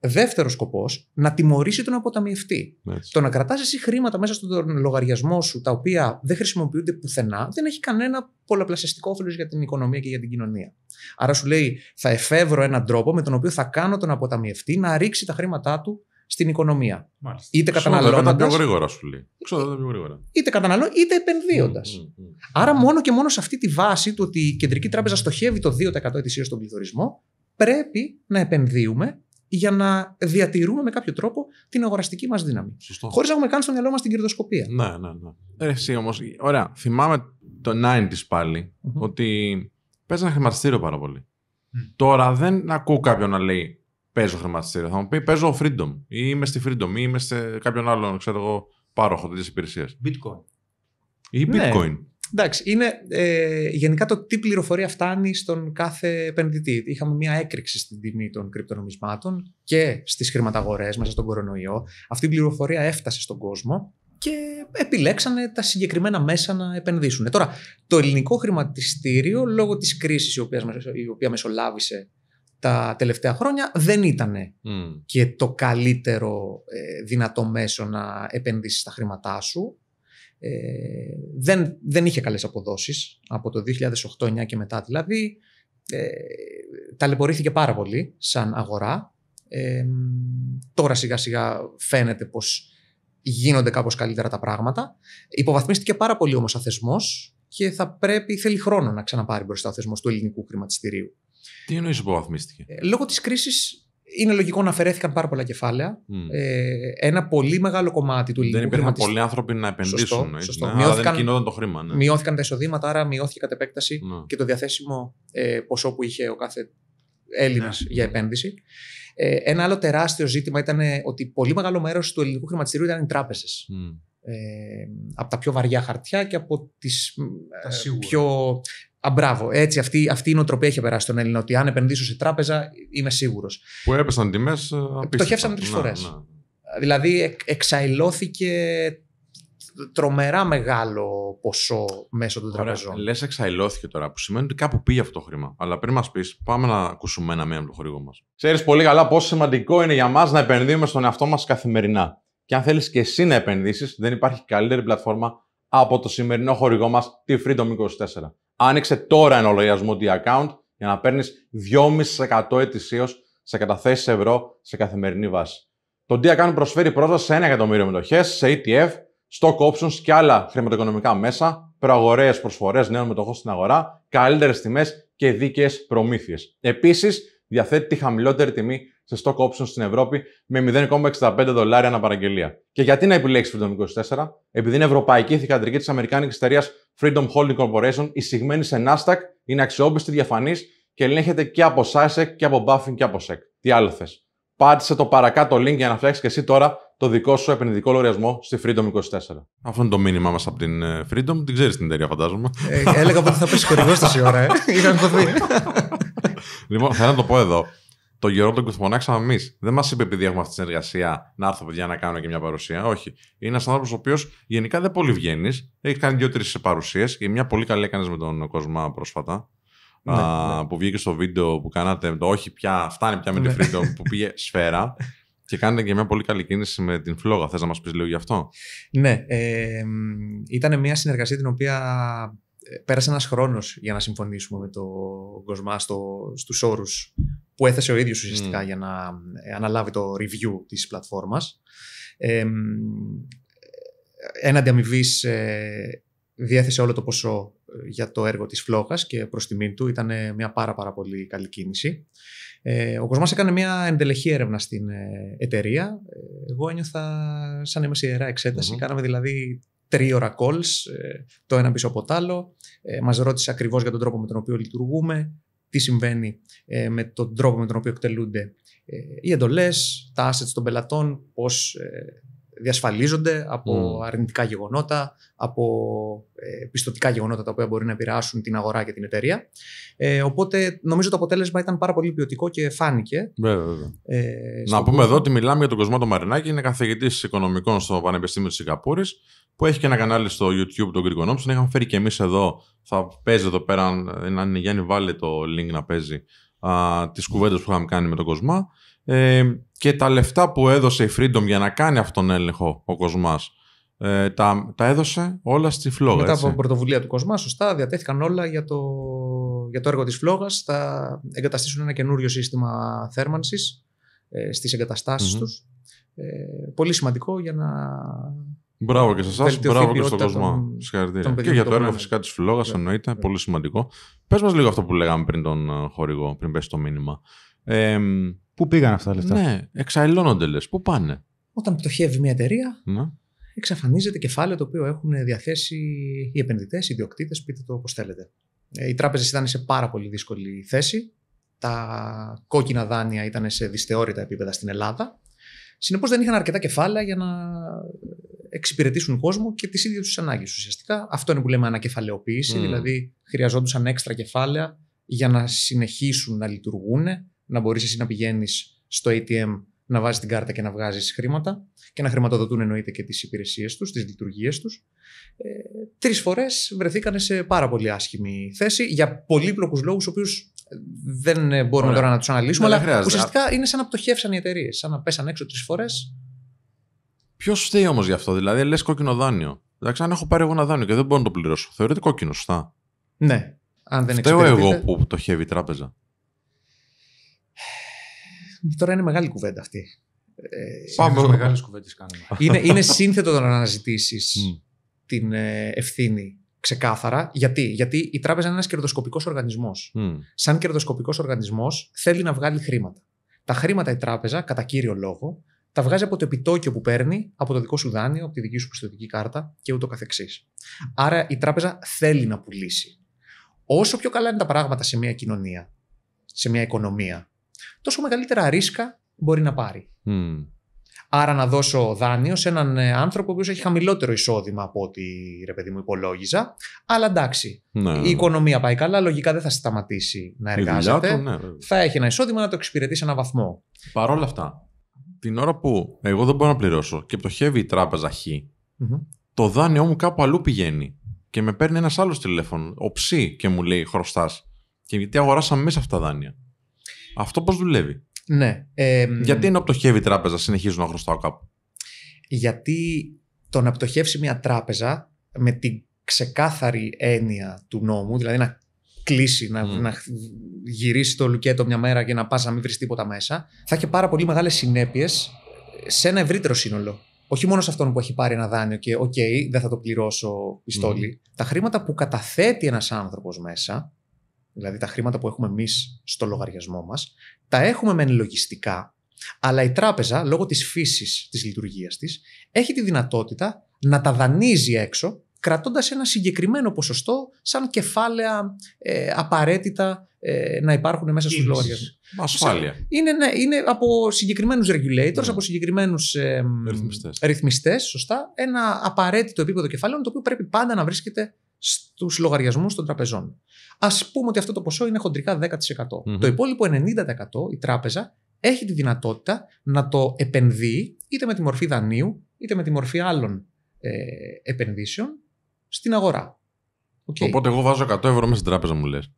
Δεύτερος σκοπός, να τιμωρήσει τον αποταμιευτή. Το να κρατάς εσύ χρήματα μέσα στον λογαριασμό σου, τα οποία δεν χρησιμοποιούνται πουθενά, δεν έχει κανένα πολλαπλασιαστικό όφελος για την οικονομία και για την κοινωνία. Άρα σου λέει, θα εφεύρω έναν τρόπο με τον οποίο θα κάνω τον αποταμιευτή να ρίξει τα χρήματά του στην οικονομία. Μάλιστα. Είτε καταναλώντα. Είτε πιο γρήγορα, σου λέει. πιο γρήγορα. Είτε είτε επενδύοντας. Άρα, μόνο και μόνο σε αυτή τη βάση του ότι η κεντρική τράπεζα στοχεύει το 2% ετησίως στον πληθωρισμό, πρέπει να επενδύουμε για να διατηρούμε με κάποιο τρόπο την αγοραστική μας δύναμη. Χωρίς να έχουμε καν στο μυαλό μας την κερδοσκοπία. Ναι, ναι, ναι. Ε, εσύ όμως, ωραία, θυμάμαι το 9 s παλι mm-hmm. ότι παίζανε χρηματιστήριο πάρα πολύ. Mm. hmm οτι παιζανε χρηματιστηριο παρα πολυ τωρα δεν ακούω κάποιον να λέει παίζω χρηματιστήριο. Θα μου πει παίζω Freedom ή είμαι στη Freedom ή είμαι σε κάποιον άλλον ξέρω εγώ, πάροχο τη υπηρεσίας. Bitcoin. Ή ναι. Bitcoin. Ναι. Εντάξει, είναι ε, γενικά το τι πληροφορία φτάνει στον κάθε επενδυτή. Είχαμε μια έκρηξη στην τιμή των κρυπτονομισμάτων και στις χρηματαγορές μέσα στον κορονοϊό. Αυτή η πληροφορία έφτασε στον κόσμο και επιλέξανε τα συγκεκριμένα μέσα να επενδύσουν. Ε, τώρα, το ελληνικό χρηματιστήριο, λόγω της κρίσης η, οποία μεσολάβησε τα τελευταία χρόνια δεν ήταν και το καλύτερο ε, δυνατό μέσο να επενδύσεις τα χρήματά σου. Ε, δεν, δεν είχε καλές αποδόσεις από το 2008-2009 και μετά δηλαδή. Ε, ταλαιπωρήθηκε πάρα πολύ σαν αγορά. Ε, τώρα σιγά σιγά φαίνεται πως γίνονται κάπως καλύτερα τα πράγματα. Υποβαθμίστηκε πάρα πολύ όμως ο θεσμός και θα πρέπει, θέλει χρόνο να ξαναπάρει μπροστά ο θεσμός του ελληνικού χρηματιστηρίου. Τι εννοείς υποβαθμίστηκε. Ε, λόγω της κρίσης είναι λογικό να αφαιρέθηκαν πάρα πολλά κεφάλαια. Ε, ένα πολύ μεγάλο κομμάτι του ελληνικού. Δεν υπήρχαν πολλοί άνθρωποι να επενδύσουν. Σωστό, σωστό. Ναι, δεν το χρήμα. Ναι. Μειώθηκαν τα εισοδήματα, άρα μειώθηκε κατ' επέκταση ναι. και το διαθέσιμο ε, ποσό που είχε ο κάθε Έλληνας ναι. για επένδυση. Ε, ένα άλλο τεράστιο ζήτημα ήταν ε, ότι πολύ μεγάλο μέρος του ελληνικού χρηματιστηρίου ήταν οι τράπεζες. Ε, από τα πιο βαριά χαρτιά και από τις ε, πιο Αμπράβο. Έτσι, αυτή, αυτή η νοοτροπία έχει περάσει στον Έλληνα. Ότι αν επενδύσω σε τράπεζα, είμαι σίγουρος. Που έπεσαν τιμές. Ε, ε, πτωχεύσαμε τρεις ναι, φορές. Ναι. Δηλαδή, ε, εξαϊλώθηκε τρομερά μεγάλο ποσό μέσω των τραπεζών. Λες, εξαϊλώθηκε τώρα, που σημαίνει ότι κάπου πήγε αυτό το χρήμα. Αλλά πριν μας πεις, πάμε να ακούσουμε ένα μήνυμα από το χορηγό μας. Ξέρεις πολύ καλά πόσο σημαντικό είναι για μας να επενδύουμε στον εαυτό μας καθημερινά. Και αν θέλεις και εσύ να επενδύσεις, δεν υπάρχει καλύτερη πλατφόρμα από το σημερινό χορηγό μας, τη Freedom 24 άνοιξε τώρα ένα λογαριασμό D-Account για να παίρνεις 2,5% ετησίως σε καταθέσεις ευρώ σε καθημερινή βάση. Το D-Account προσφέρει πρόσβαση σε 1 εκατομμύριο μετοχές, σε ETF, stock options και άλλα χρηματοοικονομικά μέσα, προαγορές προσφορές νέων μετοχών στην αγορά, καλύτερες τιμές και δίκαιες προμήθειες. Επίσης, διαθέτει τη χαμηλότερη τιμή σε stock options στην Ευρώπη με 0,65 δολάρια αναπαραγγελία. Και γιατί να επιλέξεις το 24, επειδή είναι ευρωπαϊκή Θικατρική της Αμερικάνικης εταιρείας Freedom Holding Corporation, εισηγμένη σε Nasdaq, είναι αξιόπιστη, διαφανής και ελέγχεται και από SciSec και από BUFFING και από SEC. Τι άλλο θες. Πάτησε το παρακάτω link για να φτιάξεις και εσύ τώρα το δικό σου επενδυτικό λογαριασμό στη Freedom24. Αυτό είναι το μήνυμά μας από την ε, Freedom. Την ξέρεις την εταιρεία, φαντάζομαι. Ε, έλεγα πως θα πέσει χορηγός τόση ώρα, ε. λοιπόν, θα να το πω εδώ το Γερό τον κουθμονάξαμε εμείς. Δεν μας είπε επειδή έχουμε αυτή τη συνεργασία να έρθω παιδιά να κάνω και μια παρουσία. Όχι. Είναι ένας άνθρωπος ο οποίος γενικά δεν πολύ βγαίνεις. Έχει κάνει δύο-τρει παρουσίες και μια πολύ καλή έκανες με τον Κοσμά πρόσφατα. Ναι, α, ναι. Που βγήκε στο βίντεο που κάνατε. Το όχι πια, φτάνει πια με τη Φρίντο ναι. που πήγε σφαίρα. Και κάνετε και μια πολύ καλή κίνηση με την φλόγα. Θες να μας πεις λίγο γι' αυτό. Ναι. Ε, ήταν μια συνεργασία την οποία ε, πέρασε ένας χρόνος για να συμφωνήσουμε με τον Κοσμά στο, στους που έθεσε ο ίδιος ουσιαστικά mm. για να ε, αναλάβει το review της πλατφόρμας. Ε, έναντι αμοιβής διέθεσε όλο το ποσό ε, για το έργο της φλόγας και προς τιμήν του ήταν μια πάρα πάρα πολύ καλή κίνηση. Ε, ο Κοσμά έκανε μια εντελεχή έρευνα στην εταιρεία. Εγώ ένιωθα σαν να είμαι σε ιερά mm-hmm. Κάναμε δηλαδή τρίωρα calls, το ένα πίσω από το άλλο. Μας ρώτησε ακριβώς για τον τρόπο με τον οποίο λειτουργούμε, τι συμβαίνει ε, με τον τρόπο με τον οποίο εκτελούνται ε, οι εντολές, τα assets των πελατών, πώς ε, διασφαλίζονται από αρνητικά γεγονότα, από ε, πιστοτικά γεγονότα τα οποία μπορεί να επηρεάσουν την αγορά και την εταιρεία. Ε, οπότε νομίζω το αποτέλεσμα ήταν πάρα πολύ ποιοτικό και φάνηκε. Ε, να πούμε εδώ ότι μιλάμε για τον Κοσμάτο Μαρινάκη, είναι καθηγητής οικονομικών στο Πανεπιστήμιο της Σιγκαπούρης, που έχει και ένα κανάλι στο YouTube, των Greek Τον είχαμε φέρει και εμείς εδώ. Θα παίζει εδώ πέρα, αν είναι Γιάννη, βάλε το link να παίζει. τις κουβέντες που είχαμε κάνει με τον Κοσμά ε, και τα λεφτά που έδωσε η Freedom για να κάνει αυτόν τον έλεγχο ο Κοσμάς ε, τα, τα έδωσε όλα στη Φλόγα. Μετά έτσι. από πρωτοβουλία του Κοσμά, σωστά, διατέθηκαν όλα για το, για το έργο της Φλόγας. Θα εγκαταστήσουν ένα καινούριο σύστημα θέρμανσης ε, στις εγκαταστασεις τους. Ε, πολύ σημαντικό για να... Μπράβο και σε εσάς, μπράβο και στον Κοσμά. Συγχαρητήρια. Και για το έργο φυσικά της Φλόγας, εννοείται, πολύ σημαντικό. Πες μας λίγο αυτό που λέγαμε πριν τον ε, χορηγό, πριν πέσει το μήνυμα. Ε, Πού πήγαν αυτά τα λεφτά. Ναι, εξαϊλώνονται λες. Πού πάνε. Όταν πτωχεύει μια εταιρεία, ναι. εξαφανίζεται κεφάλαιο το οποίο έχουν διαθέσει οι επενδυτές, οι ιδιοκτήτες, πείτε το όπως θέλετε. Ε, οι τράπεζες ήταν σε πάρα πολύ δύσκολη θέση. Τα κόκκινα δάνεια ήταν σε δυσθεώρητα επίπεδα στην Ελλάδα. Συνεπώς δεν είχαν αρκετά κεφάλαια για να εξυπηρετήσουν κόσμο και τις ίδιες τους ανάγκες. Ουσιαστικά αυτό είναι που λέμε ανακεφαλαιοποίηση, mm. δηλαδή χρειαζόντουσαν έξτρα κεφάλαια για να συνεχίσουν να λειτουργούν, να μπορείς εσύ να πηγαίνεις στο ATM να βάζεις την κάρτα και να βγάζεις χρήματα και να χρηματοδοτούν εννοείται και τις υπηρεσίες τους, τις λειτουργίες τους. Ε, Τρεις φορές βρεθήκαν σε πάρα πολύ άσχημη θέση για πολύπλοκους λόγους, ο οποίους ε, δεν μπορούμε Ωραία. τώρα να τους ναι, αναλύσουμε, αλλά ουσιαστικά είναι σαν να πτωχεύσαν οι εταιρείες, σαν να πέσαν έξω τρεις φορές. Ποιος φταίει όμως γι' αυτό, δηλαδή λες κόκκινο δάνειο. Εντάξει, αν έχω πάρει εγώ ένα δάνειο και δεν μπορώ να το πληρώσω, θεωρείται κόκκινο, σωστά. Ναι. Αν δεν Φταίω εγώ που πτωχεύει η τράπεζα τώρα είναι μεγάλη κουβέντα αυτή. Ε, Πάμε με μεγάλες κουβέντες κάνουμε. Είναι, είναι σύνθετο το να αναζητήσεις την ε, ευθύνη ξεκάθαρα. Γιατί, Γιατί η τράπεζα είναι ένας κερδοσκοπικός οργανισμός. Mm. Σαν κερδοσκοπικός οργανισμός θέλει να βγάλει χρήματα. Τα χρήματα η τράπεζα, κατά κύριο λόγο, τα βγάζει από το επιτόκιο που παίρνει, από το δικό σου δάνειο, από τη δική σου πιστοτική κάρτα και ούτω Άρα η τράπεζα θέλει να πουλήσει. Όσο πιο καλά είναι τα πράγματα σε μια κοινωνία, σε μια οικονομία, τόσο μεγαλύτερα ρίσκα μπορεί να πάρει. Mm. Άρα να δώσω δάνειο σε έναν ε, άνθρωπο που έχει χαμηλότερο εισόδημα από ό,τι ρε παιδί μου υπολόγιζα. Αλλά εντάξει, ναι. η οικονομία πάει καλά, λογικά δεν θα σταματήσει να εργάζεται. Ναι, θα έχει ένα εισόδημα να το εξυπηρετεί σε έναν βαθμό. Παρ' όλα αυτά, την ώρα που εγώ δεν μπορώ να πληρώσω και πτωχεύει η τράπεζα Χ, mm το δάνειό μου κάπου αλλού πηγαίνει. Και με παίρνει ένας άλλος τηλέφωνο, ο και μου λέει χρωστάς. Και γιατί αγοράσαμε μέσα αυτά τα δάνεια. Αυτό πώς δουλεύει. Ναι. Ε, Γιατί να πτωχεύει η τράπεζα, συνεχίζουν να χρωστάω κάπου. Γιατί το να πτωχεύσει μια τράπεζα με την ξεκάθαρη έννοια του νόμου, δηλαδή να κλείσει, να, mm. να γυρίσει το λουκέτο μια μέρα και να πας να μην βρεις τίποτα μέσα, θα έχει πάρα πολύ μεγάλες συνέπειες σε ένα ευρύτερο σύνολο. Όχι μόνο σε αυτόν που έχει πάρει ένα δάνειο και, οκ, δεν θα το πληρώσω πιστόλι. Mm. Τα χρήματα που καταθέτει ένας άνθρωπος μέσα δηλαδή τα χρήματα που έχουμε εμείς στο λογαριασμό μας, τα έχουμε μεν λογιστικά, αλλά η τράπεζα, λόγω της φύσης της λειτουργίας της, έχει τη δυνατότητα να τα δανείζει έξω, κρατώντας ένα συγκεκριμένο ποσοστό σαν κεφάλαια ε, απαραίτητα ε, να υπάρχουν μέσα στους λογαριασμούς. Ασφάλεια. Είναι, ναι, είναι από συγκεκριμένους regulators, ναι. από συγκεκριμένους ε, ρυθμιστέ, σωστά, ένα απαραίτητο επίπεδο κεφαλαίων το οποίο πρέπει πάντα να βρίσκεται στους λογαριασμούς των τραπεζών. Ας πούμε ότι αυτό το ποσό είναι χοντρικά 10%. Το υπόλοιπο 90% η τράπεζα έχει τη δυνατότητα να το επενδύει είτε με τη μορφή δανείου είτε με τη μορφή άλλων ε, επενδύσεων στην αγορά. Οπότε εγώ βάζω 100 ευρώ μέσα στην τράπεζα μου λες.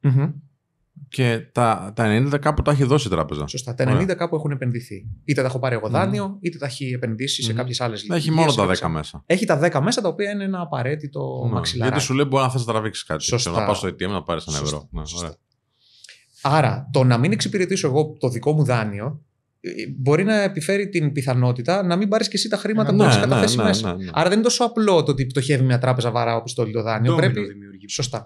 Και τα, τα 90 κάπου τα έχει δώσει η τράπεζα. Σωστά. Τα 90 Ωραία. κάπου έχουν επενδυθεί. Είτε τα έχω πάρει εγώ δάνειο, mm. είτε τα έχει επενδύσει σε κάποιες άλλες λύσει. Έχει μόνο τα 10 μέσα. Έχει τα 10 μέσα τα οποία είναι ένα απαραίτητο mm. μαξιλάρι. Γιατί σου λέει μπορεί να θες να τραβήξεις κάτι. Σωστά. να πας στο ATM να πάρεις ένα ευρώ. Ναι, Άρα, το να μην εξυπηρετήσω εγώ το δικό μου δάνειο ε, μπορεί να επιφέρει την πιθανότητα να μην πάρεις και εσύ τα χρήματα ε, που ναι, έχεις καταθέσει ναι, μέσα. Άρα δεν είναι τόσο απλό το ότι πτωχεύει μια τράπεζα βαρά όπως το δάνειο. Πρέπει. Σωστά.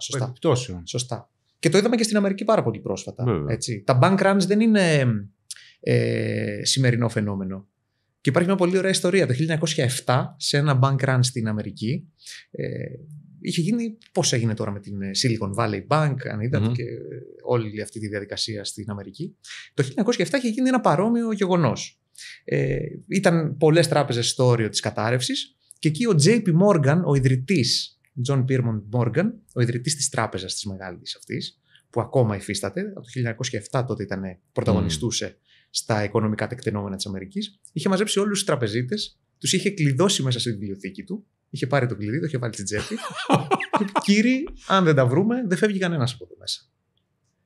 Σωστά. Και το είδαμε και στην Αμερική πάρα πολύ πρόσφατα. Έτσι. Τα bank runs δεν είναι ε, σημερινό φαινόμενο. Και υπάρχει μια πολύ ωραία ιστορία. Το 1907, σε ένα bank run στην Αμερική, ε, είχε γίνει, πώς έγινε τώρα με την Silicon Valley Bank, αν ειδατε και όλη αυτή τη διαδικασία στην Αμερική. Το 1907 είχε γίνει ένα παρόμοιο γεγονός. Ε, ήταν πολλές τράπεζες στο όριο της κατάρρευσης και εκεί ο JP Morgan, ο ιδρυτής Τζον Πίρμοντ Μόργαν, ο ιδρυτής της τράπεζας της μεγάλης αυτής, που ακόμα υφίσταται, από το 1907 τότε ήταν πρωταγωνιστούσε mm. στα οικονομικά τεκτενόμενα της Αμερικής, είχε μαζέψει όλους τους τραπεζίτες, τους είχε κλειδώσει μέσα στη βιβλιοθήκη του, είχε πάρει το κλειδί, το είχε βάλει στην τσέπη. και κύριοι, αν δεν τα βρούμε, δεν φεύγει κανένας από εδώ μέσα.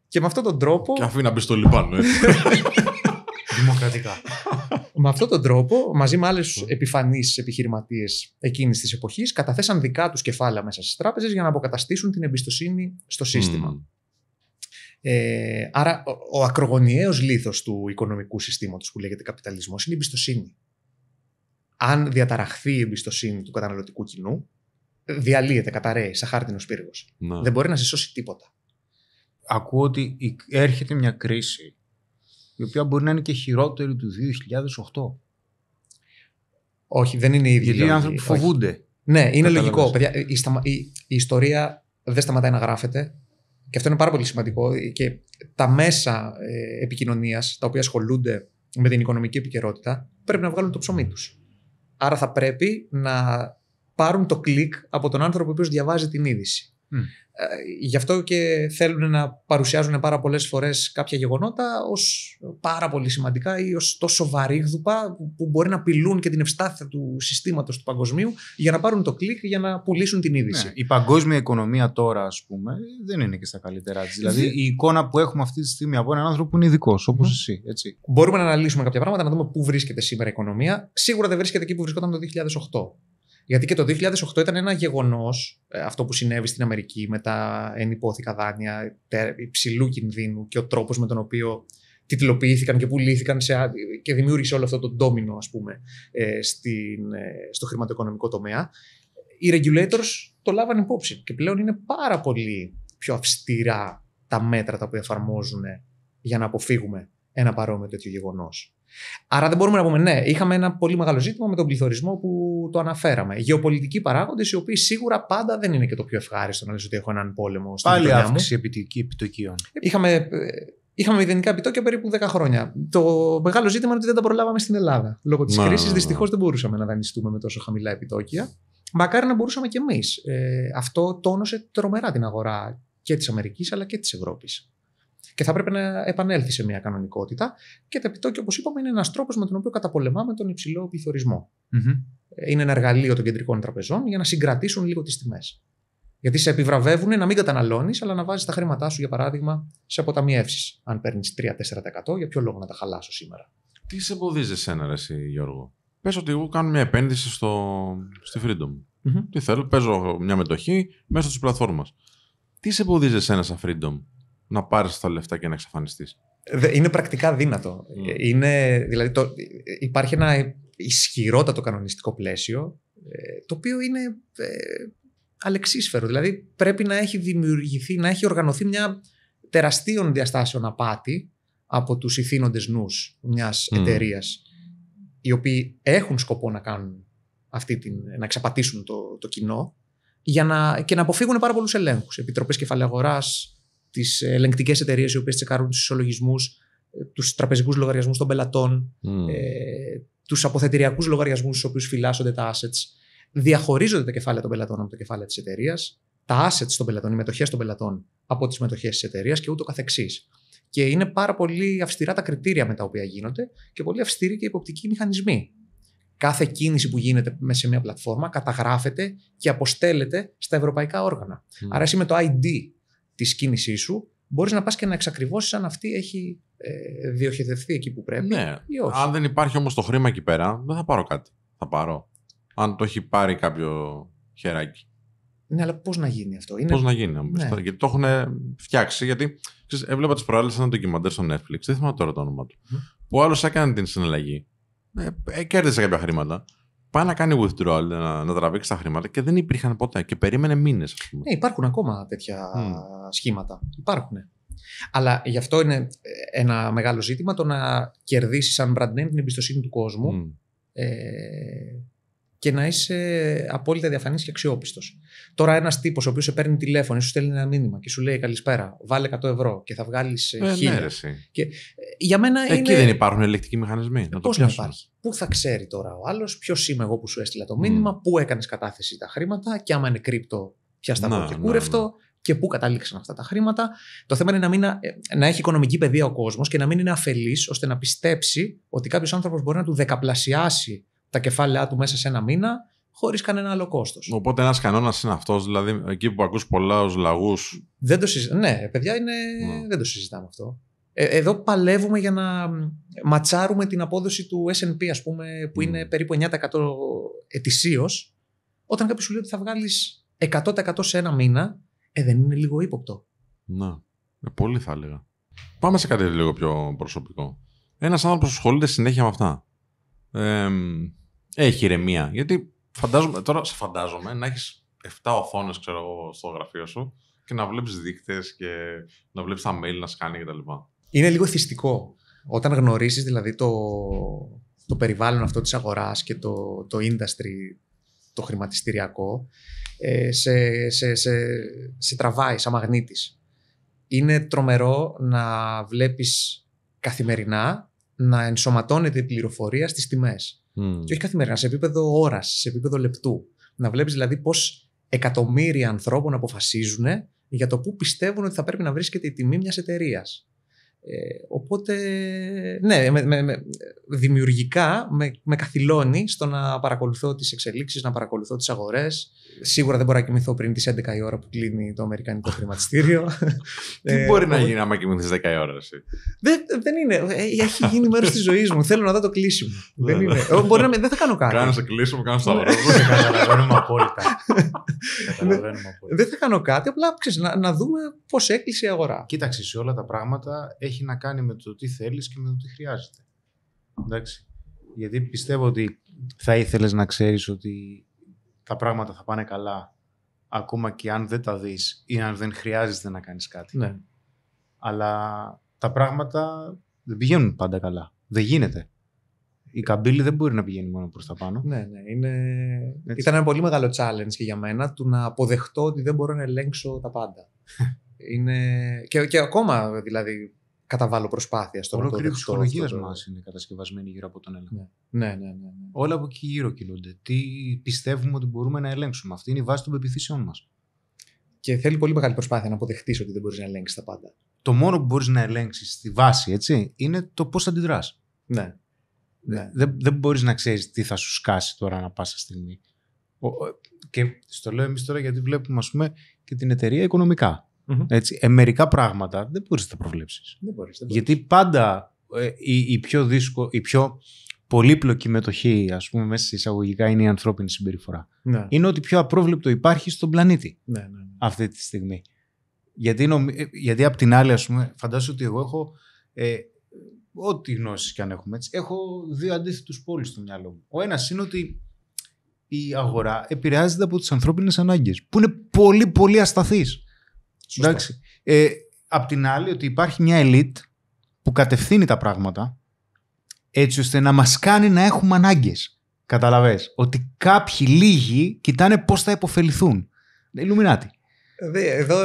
Και με αυτόν τον τρόπο. Και αφήνει να μπει στο Δημοκρατικά. Με αυτόν τον τρόπο, μαζί με άλλες επιφανείς επιχειρηματίες εκείνης της εποχής, καταθέσαν δικά τους κεφάλαια μέσα στις τράπεζες για να αποκαταστήσουν την εμπιστοσύνη στο σύστημα. Ε, άρα, ο, ο ακρογωνιαίος του οικονομικού συστήματος που λέγεται καπιταλισμός είναι η εμπιστοσύνη. Αν διαταραχθεί η εμπιστοσύνη του καταναλωτικού κοινού, διαλύεται, καταραίει, σαν χάρτινος πύργος. Ναι. Δεν μπορεί να σε σώσει τίποτα. Ακούω ότι έρχεται μια κρίση η οποία μπορεί να είναι και χειρότερη του 2008. Όχι, δεν είναι η ίδια. Γιατί οι άνθρωποι φοβούνται. Ναι, είναι λογικό. Παιδιά, η, ιστορία δεν σταματάει να γράφεται. Και αυτό είναι πάρα πολύ σημαντικό. Και τα μέσα ε, επικοινωνίας τα οποία ασχολούνται με την οικονομική επικαιρότητα πρέπει να βγάλουν το ψωμί τους. Άρα θα πρέπει να πάρουν το κλικ από τον άνθρωπο ο οποίος διαβάζει την είδηση. Ε, γι' αυτό και θέλουν να παρουσιάζουν πάρα πολλές φορές κάποια γεγονότα ως πάρα πολύ σημαντικά ή ως τόσο βαρύγδουπα που μπορεί να απειλούν και την ευστάθεια του συστήματος του παγκοσμίου για να πάρουν το κλικ για να πουλήσουν την είδηση. Ναι, η παγκόσμια οικονομία τώρα ας πούμε δεν είναι και στα καλύτερά της. Δηλαδή η εικόνα που έχουμε αυτή τη στιγμή από έναν άνθρωπο που είναι ειδικός, όπως mm. εσύ. Έτσι. Μπορούμε να αναλύσουμε κάποια πράγματα, να δούμε πού βρίσκεται σήμερα η οικονομία. Σίγουρα δεν βρίσκεται εκεί που βρισκόταν το 2008. Γιατί και το 2008 ήταν ένα γεγονός ε, αυτό που συνέβη στην Αμερική με τα ενυπόθηκα δάνεια υψηλού κινδύνου και ο τρόπος με τον οποίο τιτλοποιήθηκαν και πουλήθηκαν σε, και δημιούργησε όλο αυτό το ντόμινο, ας πούμε, ε, στην, ε, στο χρηματοοικονομικό τομέα. Οι regulators το λάβαν υπόψη και πλέον είναι πάρα πολύ πιο αυστηρά τα μέτρα τα οποία εφαρμόζουν για να αποφύγουμε ένα παρόμοιο τέτοιο γεγονός. Άρα δεν μπορούμε να πούμε ναι. Είχαμε ένα πολύ μεγάλο ζήτημα με τον πληθωρισμό που το αναφέραμε. Γεωπολιτικοί παράγοντες, οι οποίοι σίγουρα πάντα δεν είναι και το πιο ευχάριστο να λέει ότι έχω έναν πόλεμο στην Πάλι αύξηση επιτοκίων. Ε, είχαμε, ε, είχαμε μηδενικά επιτόκια περίπου 10 χρόνια. Το μεγάλο ζήτημα είναι ότι δεν τα προλάβαμε στην Ελλάδα. Λόγω της κρίσης δυστυχώς δεν μπορούσαμε να δανειστούμε με τόσο χαμηλά επιτόκια. Μακάρι να μπορούσαμε κι εμείς. Ε, αυτό τόνωσε τρομερά την αγορά και της Αμερικής αλλά και της Ευρώπης. Και θα πρέπει να επανέλθει σε μια κανονικότητα. Και τα επιτόκια, όπως είπαμε, είναι ένας τρόπος με τον οποίο καταπολεμάμε τον υψηλό πληθωρισμό. Ε, είναι ένα εργαλείο των κεντρικών τραπεζών για να συγκρατήσουν λίγο τις τιμές. Γιατί σε επιβραβεύουν να μην καταναλώνεις, αλλά να βάζεις τα χρήματά σου, για παράδειγμα, σε αποταμιεύσεις. Αν παίρνεις 3-4%, για ποιο λόγο να τα χαλάσω σήμερα. Τι σε εμποδίζει εσένα, ρε, εσύ, Γιώργο. Πες ότι εγώ κάνω μια επένδυση στο... στη Freedom. mm Τι θέλω, παίζω μια μετοχή μέσω της πλατφόρμας. Τι σε εμποδίζει εσένα, σαν Freedom, να πάρεις τα λεφτά και να εξαφανιστείς. Είναι πρακτικά δύνατο. Mm. δηλαδή, υπάρχει ένα ισχυρότατο κανονιστικό πλαίσιο, ε, το οποίο είναι ε, αλεξίσφαιρο. Δηλαδή πρέπει να έχει δημιουργηθεί, να έχει οργανωθεί μια τεραστίων διαστάσεων απάτη από τους ηθήνοντες νους μιας mm. εταιρείας, οι οποίοι έχουν σκοπό να κάνουν αυτή την, να εξαπατήσουν το, το κοινό για να, και να αποφύγουν πάρα πολλούς ελέγχους. Επιτροπές κεφαλαίου αγοράς, τις ελεγκτικές εταιρείες οι οποίες τσεκάρουν τους ισολογισμούς, ε, τους τραπεζικούς λογαριασμούς των πελατών, mm. ε, τους αποθετηριακούς λογαριασμούς στους οποίους φυλάσσονται τα assets. Διαχωρίζονται τα κεφάλαια των πελατών από τα κεφάλαια της εταιρείας, τα assets των πελατών, οι μετοχές των πελατών από τις μετοχές της εταιρείας και ούτω καθεξής. Και είναι πάρα πολύ αυστηρά τα κριτήρια με τα οποία γίνονται και πολύ αυστηροί και υποπτικοί μηχανισμοί. Κάθε κίνηση που γίνεται μέσα σε μια πλατφόρμα καταγράφεται και αποστέλλεται στα ευρωπαϊκά όργανα. Mm. Άρα εσύ με το ID τη κίνησή σου, μπορείς να πας και να εξακριβώσεις αν αυτή έχει ε, διοχετευτεί εκεί που πρέπει. Ναι. Ή όχι. Αν δεν υπάρχει όμως το χρήμα εκεί πέρα, δεν θα πάρω κάτι. Θα πάρω. Αν το έχει πάρει κάποιο χεράκι. Ναι, αλλά πώς να γίνει αυτό. Είναι... Πώς να γίνει. Ναι. Γιατί το έχουν φτιάξει. Γιατί ξέρεις, έβλεπα τις προάλλες ένα ντοκιμαντέρ στο Netflix. Δεν θυμάμαι τώρα το όνομά του. Mm. Που άλλος έκανε την συναλλαγή. Ε, ε, κέρδισε κάποια χρήματα πάει να κάνει withdrawal, να, τραβήξει τα χρήματα και δεν υπήρχαν ποτέ και περίμενε μήνες, Ναι, υπάρχουν ακόμα τέτοια σχήματα. Υπάρχουν. Αλλά γι' αυτό είναι ε, ένα μεγάλο ζήτημα το να κερδίσεις σαν brand name την εμπιστοσύνη του κόσμου. Ε, και να είσαι απόλυτα διαφανής και αξιόπιστος. Τώρα, ένας τύπος ο οποίος σε παίρνει τηλέφωνο, σου στέλνει ένα μήνυμα και σου λέει Καλησπέρα, βάλε 100 ευρώ και θα βγάλεις ε, ε, ναι, χίλια. Ε, και... για μένα Εκεί είναι... δεν υπάρχουν ελεκτικοί μηχανισμοί. Ε, Πώς να υπάρχει. Πού θα ξέρει τώρα ο άλλος, ποιος είμαι εγώ που σου έστειλα το μήνυμα, mm. πού έκανες κατάθεση τα χρήματα και άμα είναι κρύπτο, πια στα και κούρευτο. Ναι, και πού κατάληξαν αυτά τα χρήματα. Το θέμα είναι να, μην, ε, να έχει οικονομική παιδεία ο κόσμος και να μην είναι αφελής ώστε να πιστέψει ότι κάποιος άνθρωπος μπορεί να του δεκαπλασιάσει τα κεφάλαιά του μέσα σε ένα μήνα χωρίς κανένα άλλο κόστος. Οπότε ένας κανόνας είναι αυτός, δηλαδή εκεί που ακούς πολλά λαγούς. Δεν το συζητάμε. Ναι, παιδιά, ναι. δεν το συζητάμε αυτό. Ε, εδώ παλεύουμε για να ματσάρουμε την απόδοση του SP, ας πούμε, που είναι mm. περίπου 9% ετησίως. Όταν κάποιος σου λέει ότι θα βγάλεις 100% σε ένα μήνα, ε, δεν είναι λίγο ύποπτο. Ναι. Ε, πολύ θα έλεγα. Πάμε σε κάτι λίγο πιο προσωπικό. Ένας άνθρωπος που ασχολείται συνέχεια με αυτά έχει ηρεμία. Γιατί φαντάζομαι, τώρα σε φαντάζομαι να έχεις 7 οθόνε στο γραφείο σου και να βλέπεις δείκτες και να βλέπεις τα mail να σκάνει κτλ. Είναι λίγο θυστικό. Όταν γνωρίζεις δηλαδή το, το περιβάλλον αυτό της αγοράς και το, το industry, το χρηματιστηριακό, ε, σε, σε, σε, σε τραβάει σαν μαγνήτης. Είναι τρομερό να βλέπεις καθημερινά να ενσωματώνεται η πληροφορία στις τιμές. Mm. Και όχι καθημερινά, σε επίπεδο ώρας, σε επίπεδο λεπτού. Να βλέπεις δηλαδή πώς εκατομμύρια ανθρώπων αποφασίζουν για το πού πιστεύουν ότι θα πρέπει να βρίσκεται η τιμή μιας εταιρείας. Ε, οπότε, ναι, με, με, δημιουργικά με, με καθυλώνει στο να παρακολουθώ τις εξελίξεις, να παρακολουθώ τις αγορές. Σίγουρα δεν μπορώ να κοιμηθώ πριν τις 11 η ώρα που κλείνει το Αμερικανικό χρηματιστήριο. Τι μπορεί να ε, γίνει άμα κοιμηθείς 10 η ώρα εσύ. Δεν, είναι. Έχει ε, γίνει μέρος της ζωής μου. Θέλω να δω το κλείσιμο. Ναι, δεν, ναι. είναι. Ε, μπορεί να, δεν θα κάνω κάτι. Ναι. Κάνω σε κλείσιμο, κάνω αγορό. αγορά. Καταλαβαίνουμε απόλυτα. Δεν θα κάνω κάτι, απλά ξέρεις, να, να δούμε πώς έκλεισε η αγορά. Κοίταξε, σε όλα τα πράγματα έχει να κάνει με το τι θέλεις και με το τι χρειάζεται. Εντάξει. Γιατί πιστεύω ότι θα ήθελες να ξέρεις ότι τα πράγματα θα πάνε καλά ακόμα και αν δεν τα δεις ή αν δεν χρειάζεται να κάνεις κάτι. Ναι. Αλλά τα πράγματα δεν πηγαίνουν πάντα καλά. Δεν γίνεται. Η καμπύλη δεν μπορεί να πηγαίνει μόνο προς τα πάνω. Ναι, ναι. Είναι... Ήταν ένα πολύ μεγάλο challenge και για μένα του να αποδεχτώ ότι δεν μπορώ να ελέγξω τα πάντα. είναι... και, και ακόμα δηλαδή καταβάλω προσπάθεια στο Ολόκληρη να ψυχολογία μα είναι κατασκευασμένη γύρω από τον έλεγχο. Ναι. ναι. Ναι, ναι, ναι, Όλα από εκεί γύρω κυλούνται. Τι πιστεύουμε ότι μπορούμε να ελέγξουμε. Αυτή είναι η βάση των πεπιθήσεών μας. Και θέλει πολύ μεγάλη προσπάθεια να αποδεχτείς ότι δεν μπορείς να ελέγξεις τα πάντα. Το μόνο που μπορείς να ελέγξεις στη βάση έτσι, είναι το πώς θα αντιδράς. Ναι. ναι. Δεν, δεν μπορείς να ξέρεις τι θα σου σκάσει τώρα να ανά πάσα στιγμή. Και στο λέω εμείς τώρα γιατί βλέπουμε, πούμε, και την εταιρεία οικονομικά. Mm-hmm. Έτσι, ε, μερικά πράγματα δεν μπορείς να τα προβλέψεις. Γιατί πάντα ε, η, πιο δύσκολη, η πιο πολύπλοκη μετοχή, ας πούμε, μέσα σε εισαγωγικά είναι η ανθρώπινη συμπεριφορά. Ναι. Είναι ότι πιο απρόβλεπτο υπάρχει στον πλανήτη ναι, ναι, ναι. αυτή τη στιγμή. Γιατί, νομι... Ε, γιατί απ' την άλλη, ας πούμε, φαντάζομαι ότι εγώ έχω. Ε, ό,τι γνώσεις και αν έχουμε έτσι, έχω δύο αντίθετους πόλεις στο μυαλό μου. Ο ένας είναι ότι η αγορά επηρεάζεται από τις ανθρώπινες ανάγκες, που είναι πολύ, πολύ ασταθείς. Εντάξει. Ε, απ' την άλλη, ότι υπάρχει μια ελίτ που κατευθύνει τα πράγματα έτσι ώστε να μας κάνει να έχουμε ανάγκες. Καταλαβες. Ότι κάποιοι λίγοι κοιτάνε πώς θα υποφεληθούν. Ιλουμινάτη. Εδώ,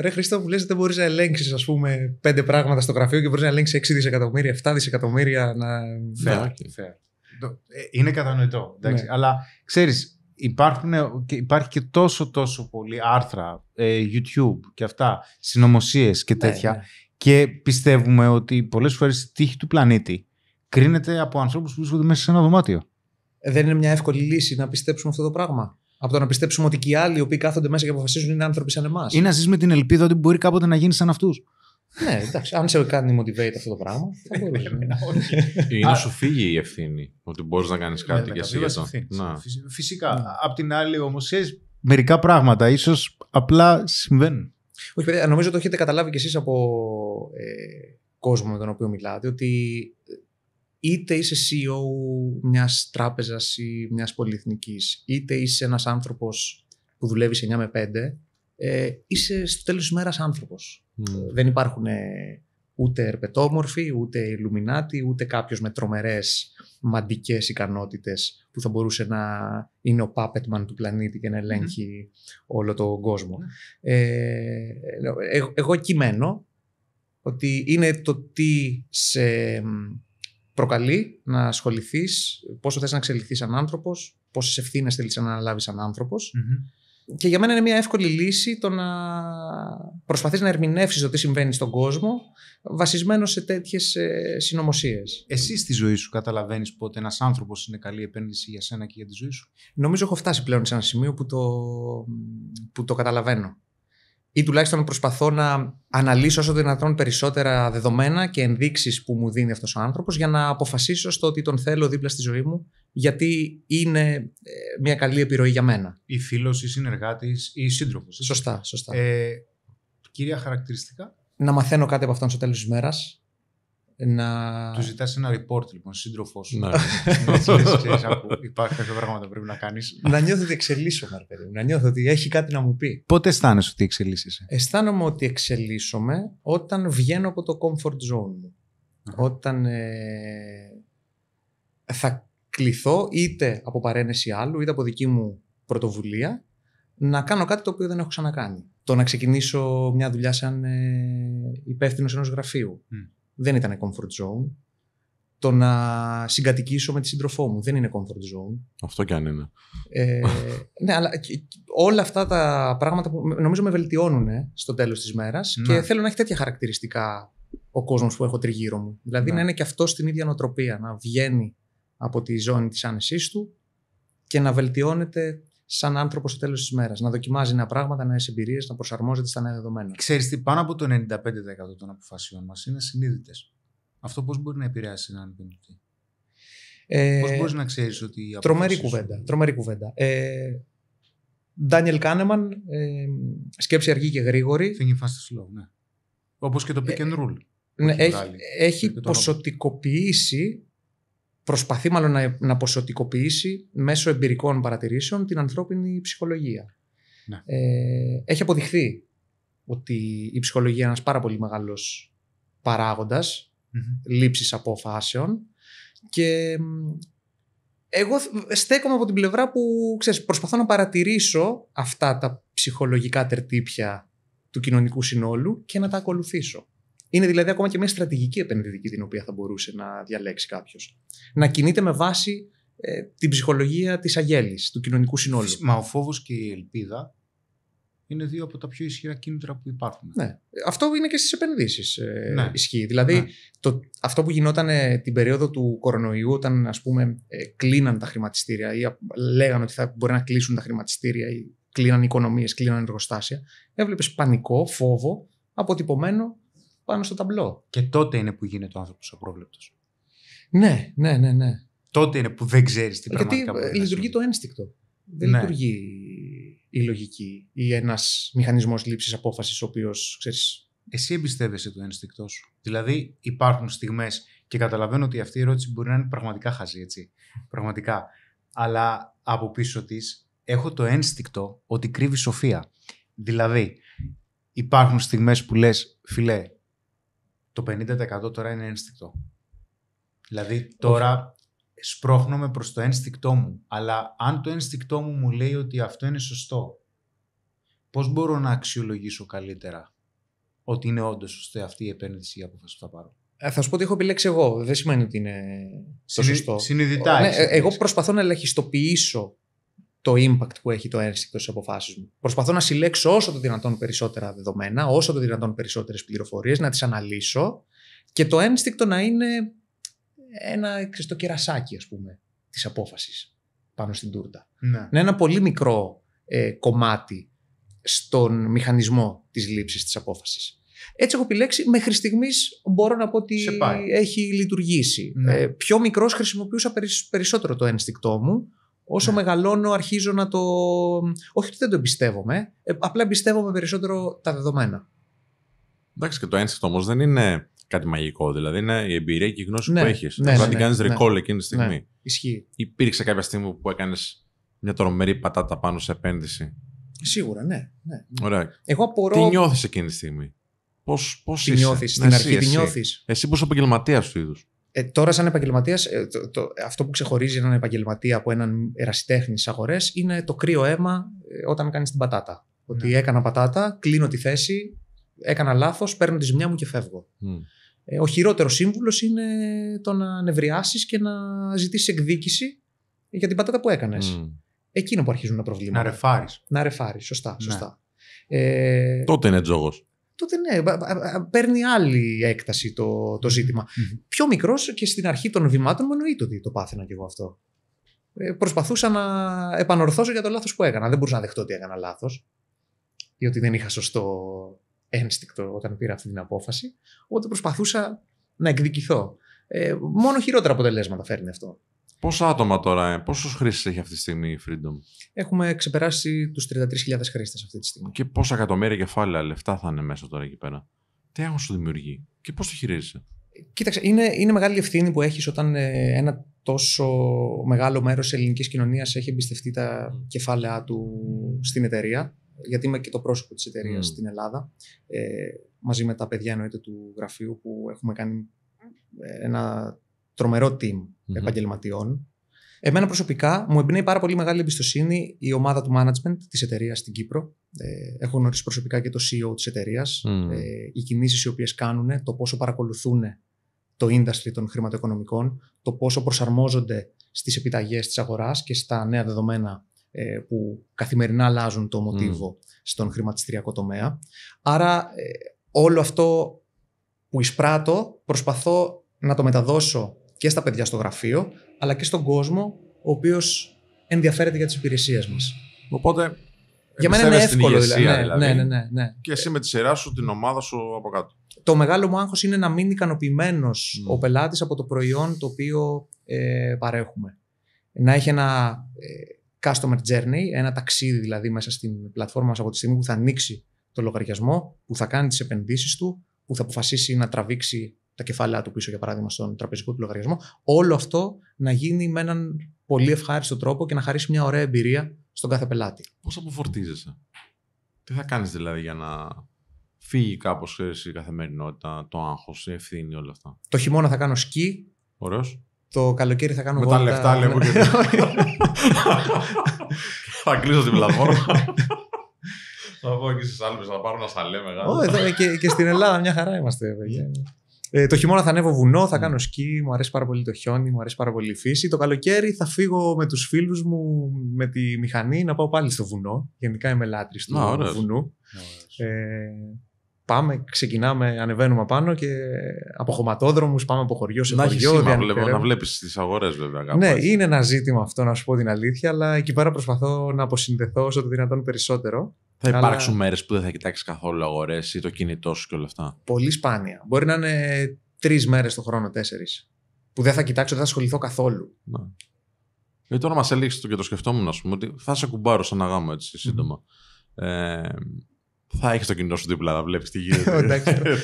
ρε Χριστό, που λες δεν μπορείς να ελέγξεις ας πούμε πέντε πράγματα στο γραφείο και μπορείς να ελέγξεις 6 δισεκατομμύρια, 7 δισεκατομμύρια να... Ναι, Φέρα. Ε, Είναι κατανοητό. Ναι. Αλλά ξέρεις, υπάρχουν, υπάρχει και τόσο τόσο πολύ άρθρα, ε, YouTube και αυτά, συνωμοσίες και ναι, τέτοια. Ναι. Και πιστεύουμε ότι πολλές φορές η τύχη του πλανήτη κρίνεται από ανθρώπους που βρίσκονται μέσα σε ένα δωμάτιο. Ε, δεν είναι μια εύκολη λύση να πιστέψουμε αυτό το πράγμα. Από το να πιστέψουμε ότι και οι άλλοι οι οποίοι κάθονται μέσα και αποφασίζουν είναι άνθρωποι σαν εμάς. Ή να ζεις με την ελπίδα ότι μπορεί κάποτε να γίνεις σαν αυτούς ναι, εντάξει, αν σε κάνει motivate αυτό το πράγμα. Θα ε, μπορούσε, Ή ναι, να ε, σου φύγει η ευθύνη, ότι μπορείς να κάνεις ναι, κάτι για ναι, και εσύ Φυσικά. Απ' την άλλη, όμως, μερικά πράγματα ίσως απλά συμβαίνουν. Όχι, παιδιά, νομίζω το έχετε καταλάβει κι εσείς από ε, κόσμο με τον οποίο μιλάτε, ότι ε, είτε είσαι CEO μιας τράπεζας ή μιας πολυεθνικής, είτε είσαι ένας άνθρωπος που δουλεύει 9 με 5, ε, είσαι στο τέλος της μέρας άνθρωπος. Mm. Δεν υπάρχουν ε, ούτε ερπετόμορφοι, ούτε ηλουμινάτι, ούτε κάποιος με τρομερές μαντικές ικανότητες που θα μπορούσε να είναι ο Πάπετμαν του πλανήτη και να mm-hmm. ελέγχει όλο τον κόσμο. Mm-hmm. Ε, ε, εγώ, εγώ ότι είναι το τι σε προκαλεί να ασχοληθείς, πόσο θες να εξελιχθείς σαν άνθρωπος, πόσες ευθύνες θέλεις να αναλάβεις σαν ανθρωπο mm-hmm. Και για μένα είναι μια εύκολη λύση το να προσπαθείς να ερμηνεύσεις το τι συμβαίνει στον κόσμο βασισμένο σε τέτοιες συνωμοσίες. Εσύ στη ζωή σου καταλαβαίνεις πότε ένας άνθρωπος είναι καλή επένδυση για σένα και για τη ζωή σου. Νομίζω έχω φτάσει πλέον σε ένα σημείο που το, που το καταλαβαίνω. Ή τουλάχιστον προσπαθώ να αναλύσω όσο δυνατόν περισσότερα δεδομένα και ενδείξεις που μου δίνει αυτός ο άνθρωπος, για να αποφασίσω στο ότι τον θέλω δίπλα στη ζωή μου γιατί είναι ε, μια καλή επιρροή για μένα. Ή φίλος, ή συνεργάτης, ή σύντροφος. Σωστά, σωστά. Ε, κυρία χαρακτηριστικά. Να μαθαίνω κάτι από αυτόν στο τέλος της μέρας. Να... Του ζητάς ένα report, λοιπόν, σύντροφο σου. Ναι. Υπάρχουν κάποια πράγματα που πρέπει να κάνεις. να νιώθω ότι εξελίσσομαι, παιδί Να νιώθω ότι έχει κάτι να μου πει. Πότε αισθάνεσαι ότι εξελίσσεσαι. Αισθάνομαι ότι εξελίσσομαι όταν βγαίνω από το comfort zone μου. Όταν ε, κληθώ είτε από παρένεση άλλου είτε από δική μου πρωτοβουλία να κάνω κάτι το οποίο δεν έχω ξανακάνει. Το να ξεκινήσω μια δουλειά σαν ε, υπεύθυνος ενός γραφείου δεν ήταν comfort zone. Το να συγκατοικήσω με τη σύντροφό μου δεν είναι comfort zone. Αυτό κι αν είναι. Ε, ναι, αλλά όλα αυτά τα πράγματα που νομίζω με βελτιώνουν ε, στο τέλος της μέρας ναι. και θέλω να έχει τέτοια χαρακτηριστικά ο κόσμος που έχω τριγύρω μου. Δηλαδή να, να είναι και αυτό στην ίδια νοοτροπία, να βγαίνει από τη ζώνη της άνεσής του και να βελτιώνεται σαν άνθρωπος στο τέλος της μέρας. Να δοκιμάζει νέα πράγματα, νέες εμπειρίες, να προσαρμόζεται στα νέα δεδομένα. Ξέρεις τι, πάνω από το 95% των αποφάσεων μας είναι συνείδητες. Αυτό πώς μπορεί να επηρεάσει έναν επενδυτή. Ε, πώς μπορείς να ξέρεις ότι. Η τρομερή κουβέντα. Τρομερή κουβέντα. Ε, Ντάνιελ Κάνεμαν, ε, σκέψη αργή και γρήγορη. Thinking fast and ναι. Όπως και το ε, pick and rule. Ε, ναι, έχει, έχει ποσοτικοποιήσει προσπαθεί μάλλον να, να ποσοτικοποιήσει μέσω εμπειρικών παρατηρήσεων την ανθρώπινη ψυχολογία. Ναι. Ε, έχει αποδειχθεί ότι η ψυχολογία είναι ένας πάρα πολύ μεγάλος παράγοντας λήψης αποφάσεων και εγώ στέκομαι από την πλευρά που προσπαθώ να παρατηρήσω αυτά τα ψυχολογικά τερτύπια του κοινωνικού συνόλου και να τα ακολουθήσω. Είναι δηλαδή ακόμα και μια στρατηγική επενδυτική την οποία θα μπορούσε να διαλέξει κάποιος. Να κινείται με βάση ε, την ψυχολογία της αγέλης, του κοινωνικού συνόλου. Μα ο φόβος και η ελπίδα είναι δύο από τα πιο ισχυρά κίνητρα που υπάρχουν. Ναι. Αυτό είναι και στις επενδύσεις. Ε, ναι. Ισχύει. Δηλαδή, ναι. το, αυτό που γινόταν την περίοδο του κορονοϊού, όταν ας πούμε, ε, κλείναν τα χρηματιστήρια ή λέγανε ότι θα μπορεί να κλείσουν τα χρηματιστήρια ή κλείναν οικονομίες, κλείναν εργοστάσια, έβλεπες πανικό, φόβο, αποτυπωμένο πάνω στο ταμπλό. Και τότε είναι που γίνεται ο άνθρωπος απρόβλεπτο. Ναι, ναι, ναι, ναι. Τότε είναι που δεν ξέρεις τι ε, πραγματικά Γιατί λειτουργεί το ένστικτο. Δεν ναι. λειτουργεί η λογική ή ένας μηχανισμός λήψης απόφασης, ο οποίος ξέρεις. Εσύ εμπιστεύεσαι το ένστικτό σου. Δηλαδή, υπάρχουν στιγμές και καταλαβαίνω ότι αυτή η ερώτηση μπορεί να είναι πραγματικά χαζή, έτσι. Πραγματικά. Αλλά από πίσω της έχω το ένστικτο ότι κρύβει σοφία. Δηλαδή, υπάρχουν στιγμές που λες, φιλέ, το 50% τώρα είναι ένστικτο. Δηλαδή τώρα σπρώχνομαι προς το ένστικτό μου, αλλά αν το ένστικτό μου μου λέει ότι αυτό είναι σωστό, πώς μπορώ να αξιολογήσω καλύτερα ότι είναι όντως σωστή αυτή η επένδυση η απόφαση που θα πάρω. Ε, θα σου πω ότι έχω επιλέξει εγώ. Δεν σημαίνει ότι είναι το σωστό. Συνειδητά. Ναι, ε, εγώ προσπαθώ να ελαχιστοποιήσω το impact που έχει το ένστικτο στις αποφάσεις μου. Προσπαθώ να συλλέξω όσο το δυνατόν περισσότερα δεδομένα, όσο το δυνατόν περισσότερες πληροφορίες, να τις αναλύσω και το ένστικτο να είναι ένα ξεστό κερασάκι, ας πούμε, της απόφασης πάνω στην τούρτα. Ναι. Να είναι ένα πολύ μικρό ε, κομμάτι στον μηχανισμό της λήψης της απόφασης. Έτσι έχω επιλέξει, μέχρι στιγμής μπορώ να πω ότι έχει λειτουργήσει. Ναι. Ε, πιο μικρός χρησιμοποιούσα περισσότερο το ένστικτό μου, Όσο ναι. μεγαλώνω, αρχίζω να το. Όχι ότι δεν το εμπιστεύομαι. Ε, απλά εμπιστεύομαι περισσότερο τα δεδομένα. Εντάξει, και το ένστικτο όμως δεν είναι κάτι μαγικό. Δηλαδή είναι η εμπειρία και η γνώση ναι, που έχεις. Ναι, δηλαδή ναι, ναι, την κάνει ναι, recall εκείνη τη στιγμή. Ναι, ισχύει. Υπήρξε κάποια στιγμή που έκανες μια τρομερή πατάτα πάνω σε επένδυση. Σίγουρα, ναι. ναι, Ωραία. Εγώ απορώ... Τι νιώθεις εκείνη τη στιγμή. Πώς πώς, νιώθει, στην αρχή εσύ, τι νιώθεις. Εσύ, εσύ, εσύ, πω επαγγελματίας του είδους. Ε, τώρα, σαν επαγγελματίας, ε, αυτό που ξεχωρίζει έναν επαγγελματία από έναν ερασιτέχνη στις αγορές είναι το κρύο αίμα ε, όταν κάνει την πατάτα. Ναι. Ότι έκανα πατάτα, κλείνω τη θέση, έκανα λάθος, παίρνω τη ζημιά μου και φεύγω. Ε, ο χειρότερος σύμβουλος είναι το να νευριάσεις και να ζητήσεις εκδίκηση για την πατάτα που έκανες. Mm. Εκείνο που αρχίζουν να προβλήματα. Να ρεφάρεις. Να ρεφάρεις, σωστά. Ναι. σωστά. Ε, Τότε είναι τζόγος τότε ναι, παίρνει άλλη έκταση το, το ζητημα Πιο μικρός και στην αρχή των βημάτων μου εννοείται ότι το πάθαινα κι εγώ αυτό. Ε, προσπαθούσα να επανορθώσω για το λάθος που έκανα. Δεν μπορούσα να δεχτώ ότι έκανα λάθος ή ότι δεν είχα σωστό ένστικτο όταν πήρα αυτή την απόφαση. Οπότε προσπαθούσα να εκδικηθώ. Ε, μόνο χειρότερα αποτελέσματα φέρνει αυτό. Πόσα άτομα τώρα, ε? πόσους έχει αυτή τη στιγμή η Freedom. Έχουμε ξεπεράσει τους 33.000 χρήστες αυτή τη στιγμή. Και πόσα εκατομμύρια κεφάλαια λεφτά θα είναι μέσα τώρα εκεί πέρα. Τι έχουν σου δημιουργεί και πώς το χειρίζεσαι. Κοίταξε, είναι, είναι μεγάλη ευθύνη που έχεις όταν ε, ένα τόσο μεγάλο μέρος της ελληνικής κοινωνίας έχει εμπιστευτεί τα κεφάλαιά του στην εταιρεία. Γιατί είμαι και το πρόσωπο της εταιρείας mm. στην Ελλάδα. Ε, μαζί με τα παιδιά εννοείται του γραφείου που έχουμε κάνει ε, ένα τρομερό team mm-hmm. επαγγελματιών. Εμένα προσωπικά μου εμπνέει πάρα πολύ μεγάλη εμπιστοσύνη η ομάδα του management της εταιρείας στην Κύπρο. Ε, έχω γνωρίσει προσωπικά και το CEO της εταιρείας, mm. ε, οι κινήσεις οι οποίες κάνουν, το πόσο παρακολουθούν το industry των χρηματοοικονομικών, το πόσο προσαρμόζονται στις επιταγές της αγοράς και στα νέα δεδομένα ε, που καθημερινά αλλάζουν το μοτίβο mm. στον χρηματιστηριακό τομέα. Άρα, ε, όλο αυτό που εισπράττω προσπαθώ να το μεταδώσω και στα παιδιά στο γραφείο, αλλά και στον κόσμο ο οποίος ενδιαφέρεται για τις υπηρεσίες μας. Οπότε. Για μένα είναι εύκολο ηγεσία, δηλαδή. Ναι, δηλαδή. Ναι, ναι, ναι, ναι, Και εσύ με τη σειρά σου, την ομάδα σου από κάτω. Το μεγάλο μου άγχος είναι να μην ικανοποιημένος ναι. ο πελάτης από το προϊόν το οποίο ε, παρέχουμε. Να έχει ένα ε, customer journey, ένα ταξίδι δηλαδή μέσα στην πλατφόρμα μας από τη στιγμή που θα ανοίξει το λογαριασμό, που θα κάνει τις επενδύσεις του, που θα αποφασίσει να τραβήξει τα κεφάλαια του πίσω, για παράδειγμα, στον τραπεζικό του λογαριασμό. Όλο αυτό να γίνει με έναν πολύ ευχάριστο τρόπο και να χαρίσει μια ωραία εμπειρία στον κάθε πελάτη. Πώς αποφορτίζεσαι, Τι θα κάνεις δηλαδή για να φύγει κάπως η καθημερινότητα, το άγχος, η ευθύνη, όλα αυτά. Το χειμώνα θα κάνω σκι. Ωραίος. Το καλοκαίρι θα κάνω Με βόλτα. Με τα λεφτά λέγω και Θα κλείσω την πλατφόρμα. Θα πω στι άλλε να πάρω να σαλέ μεγάλο. Ε, και, και στην Ελλάδα μια χαρά είμαστε. Ε, το χειμώνα θα ανέβω βουνό, θα mm. κάνω σκι, μου αρέσει πάρα πολύ το χιόνι, μου αρέσει πάρα πολύ η φύση. Το καλοκαίρι θα φύγω με τους φίλους μου, με τη μηχανή, να πάω πάλι στο βουνό. Γενικά είμαι λάτρης του βουνού. ε, πάμε, ξεκινάμε, ανεβαίνουμε πάνω και από χωματόδρομους πάμε από χωριό σε χωριό. Σήμα, να βλέπεις τις αγορές, βέβαια. Κάπου, ναι, είναι ένα ζήτημα αυτό, να σου πω την αλήθεια, αλλά εκεί πέρα προσπαθώ να αποσυνδεθώ όσο το δυνατόν περισσότερο. Θα αλλά... υπάρξουν μέρες που δεν θα κοιτάξεις καθόλου αγορές ή το κινητό σου και όλα αυτά. Πολύ σπάνια. Μπορεί να είναι τρεις μέρες το χρόνο, τέσσερις. Που δεν θα κοιτάξω, δεν θα ασχοληθώ καθόλου. Ναι. Γιατί ε, τώρα μας έλεγε και το σκεφτόμουν, ας πούμε, ότι θα σε κουμπάρω σαν αγάμο έτσι σύντομα. Ε, θα έχεις το κινητό σου δίπλα, να βλέπεις τι γίνεται.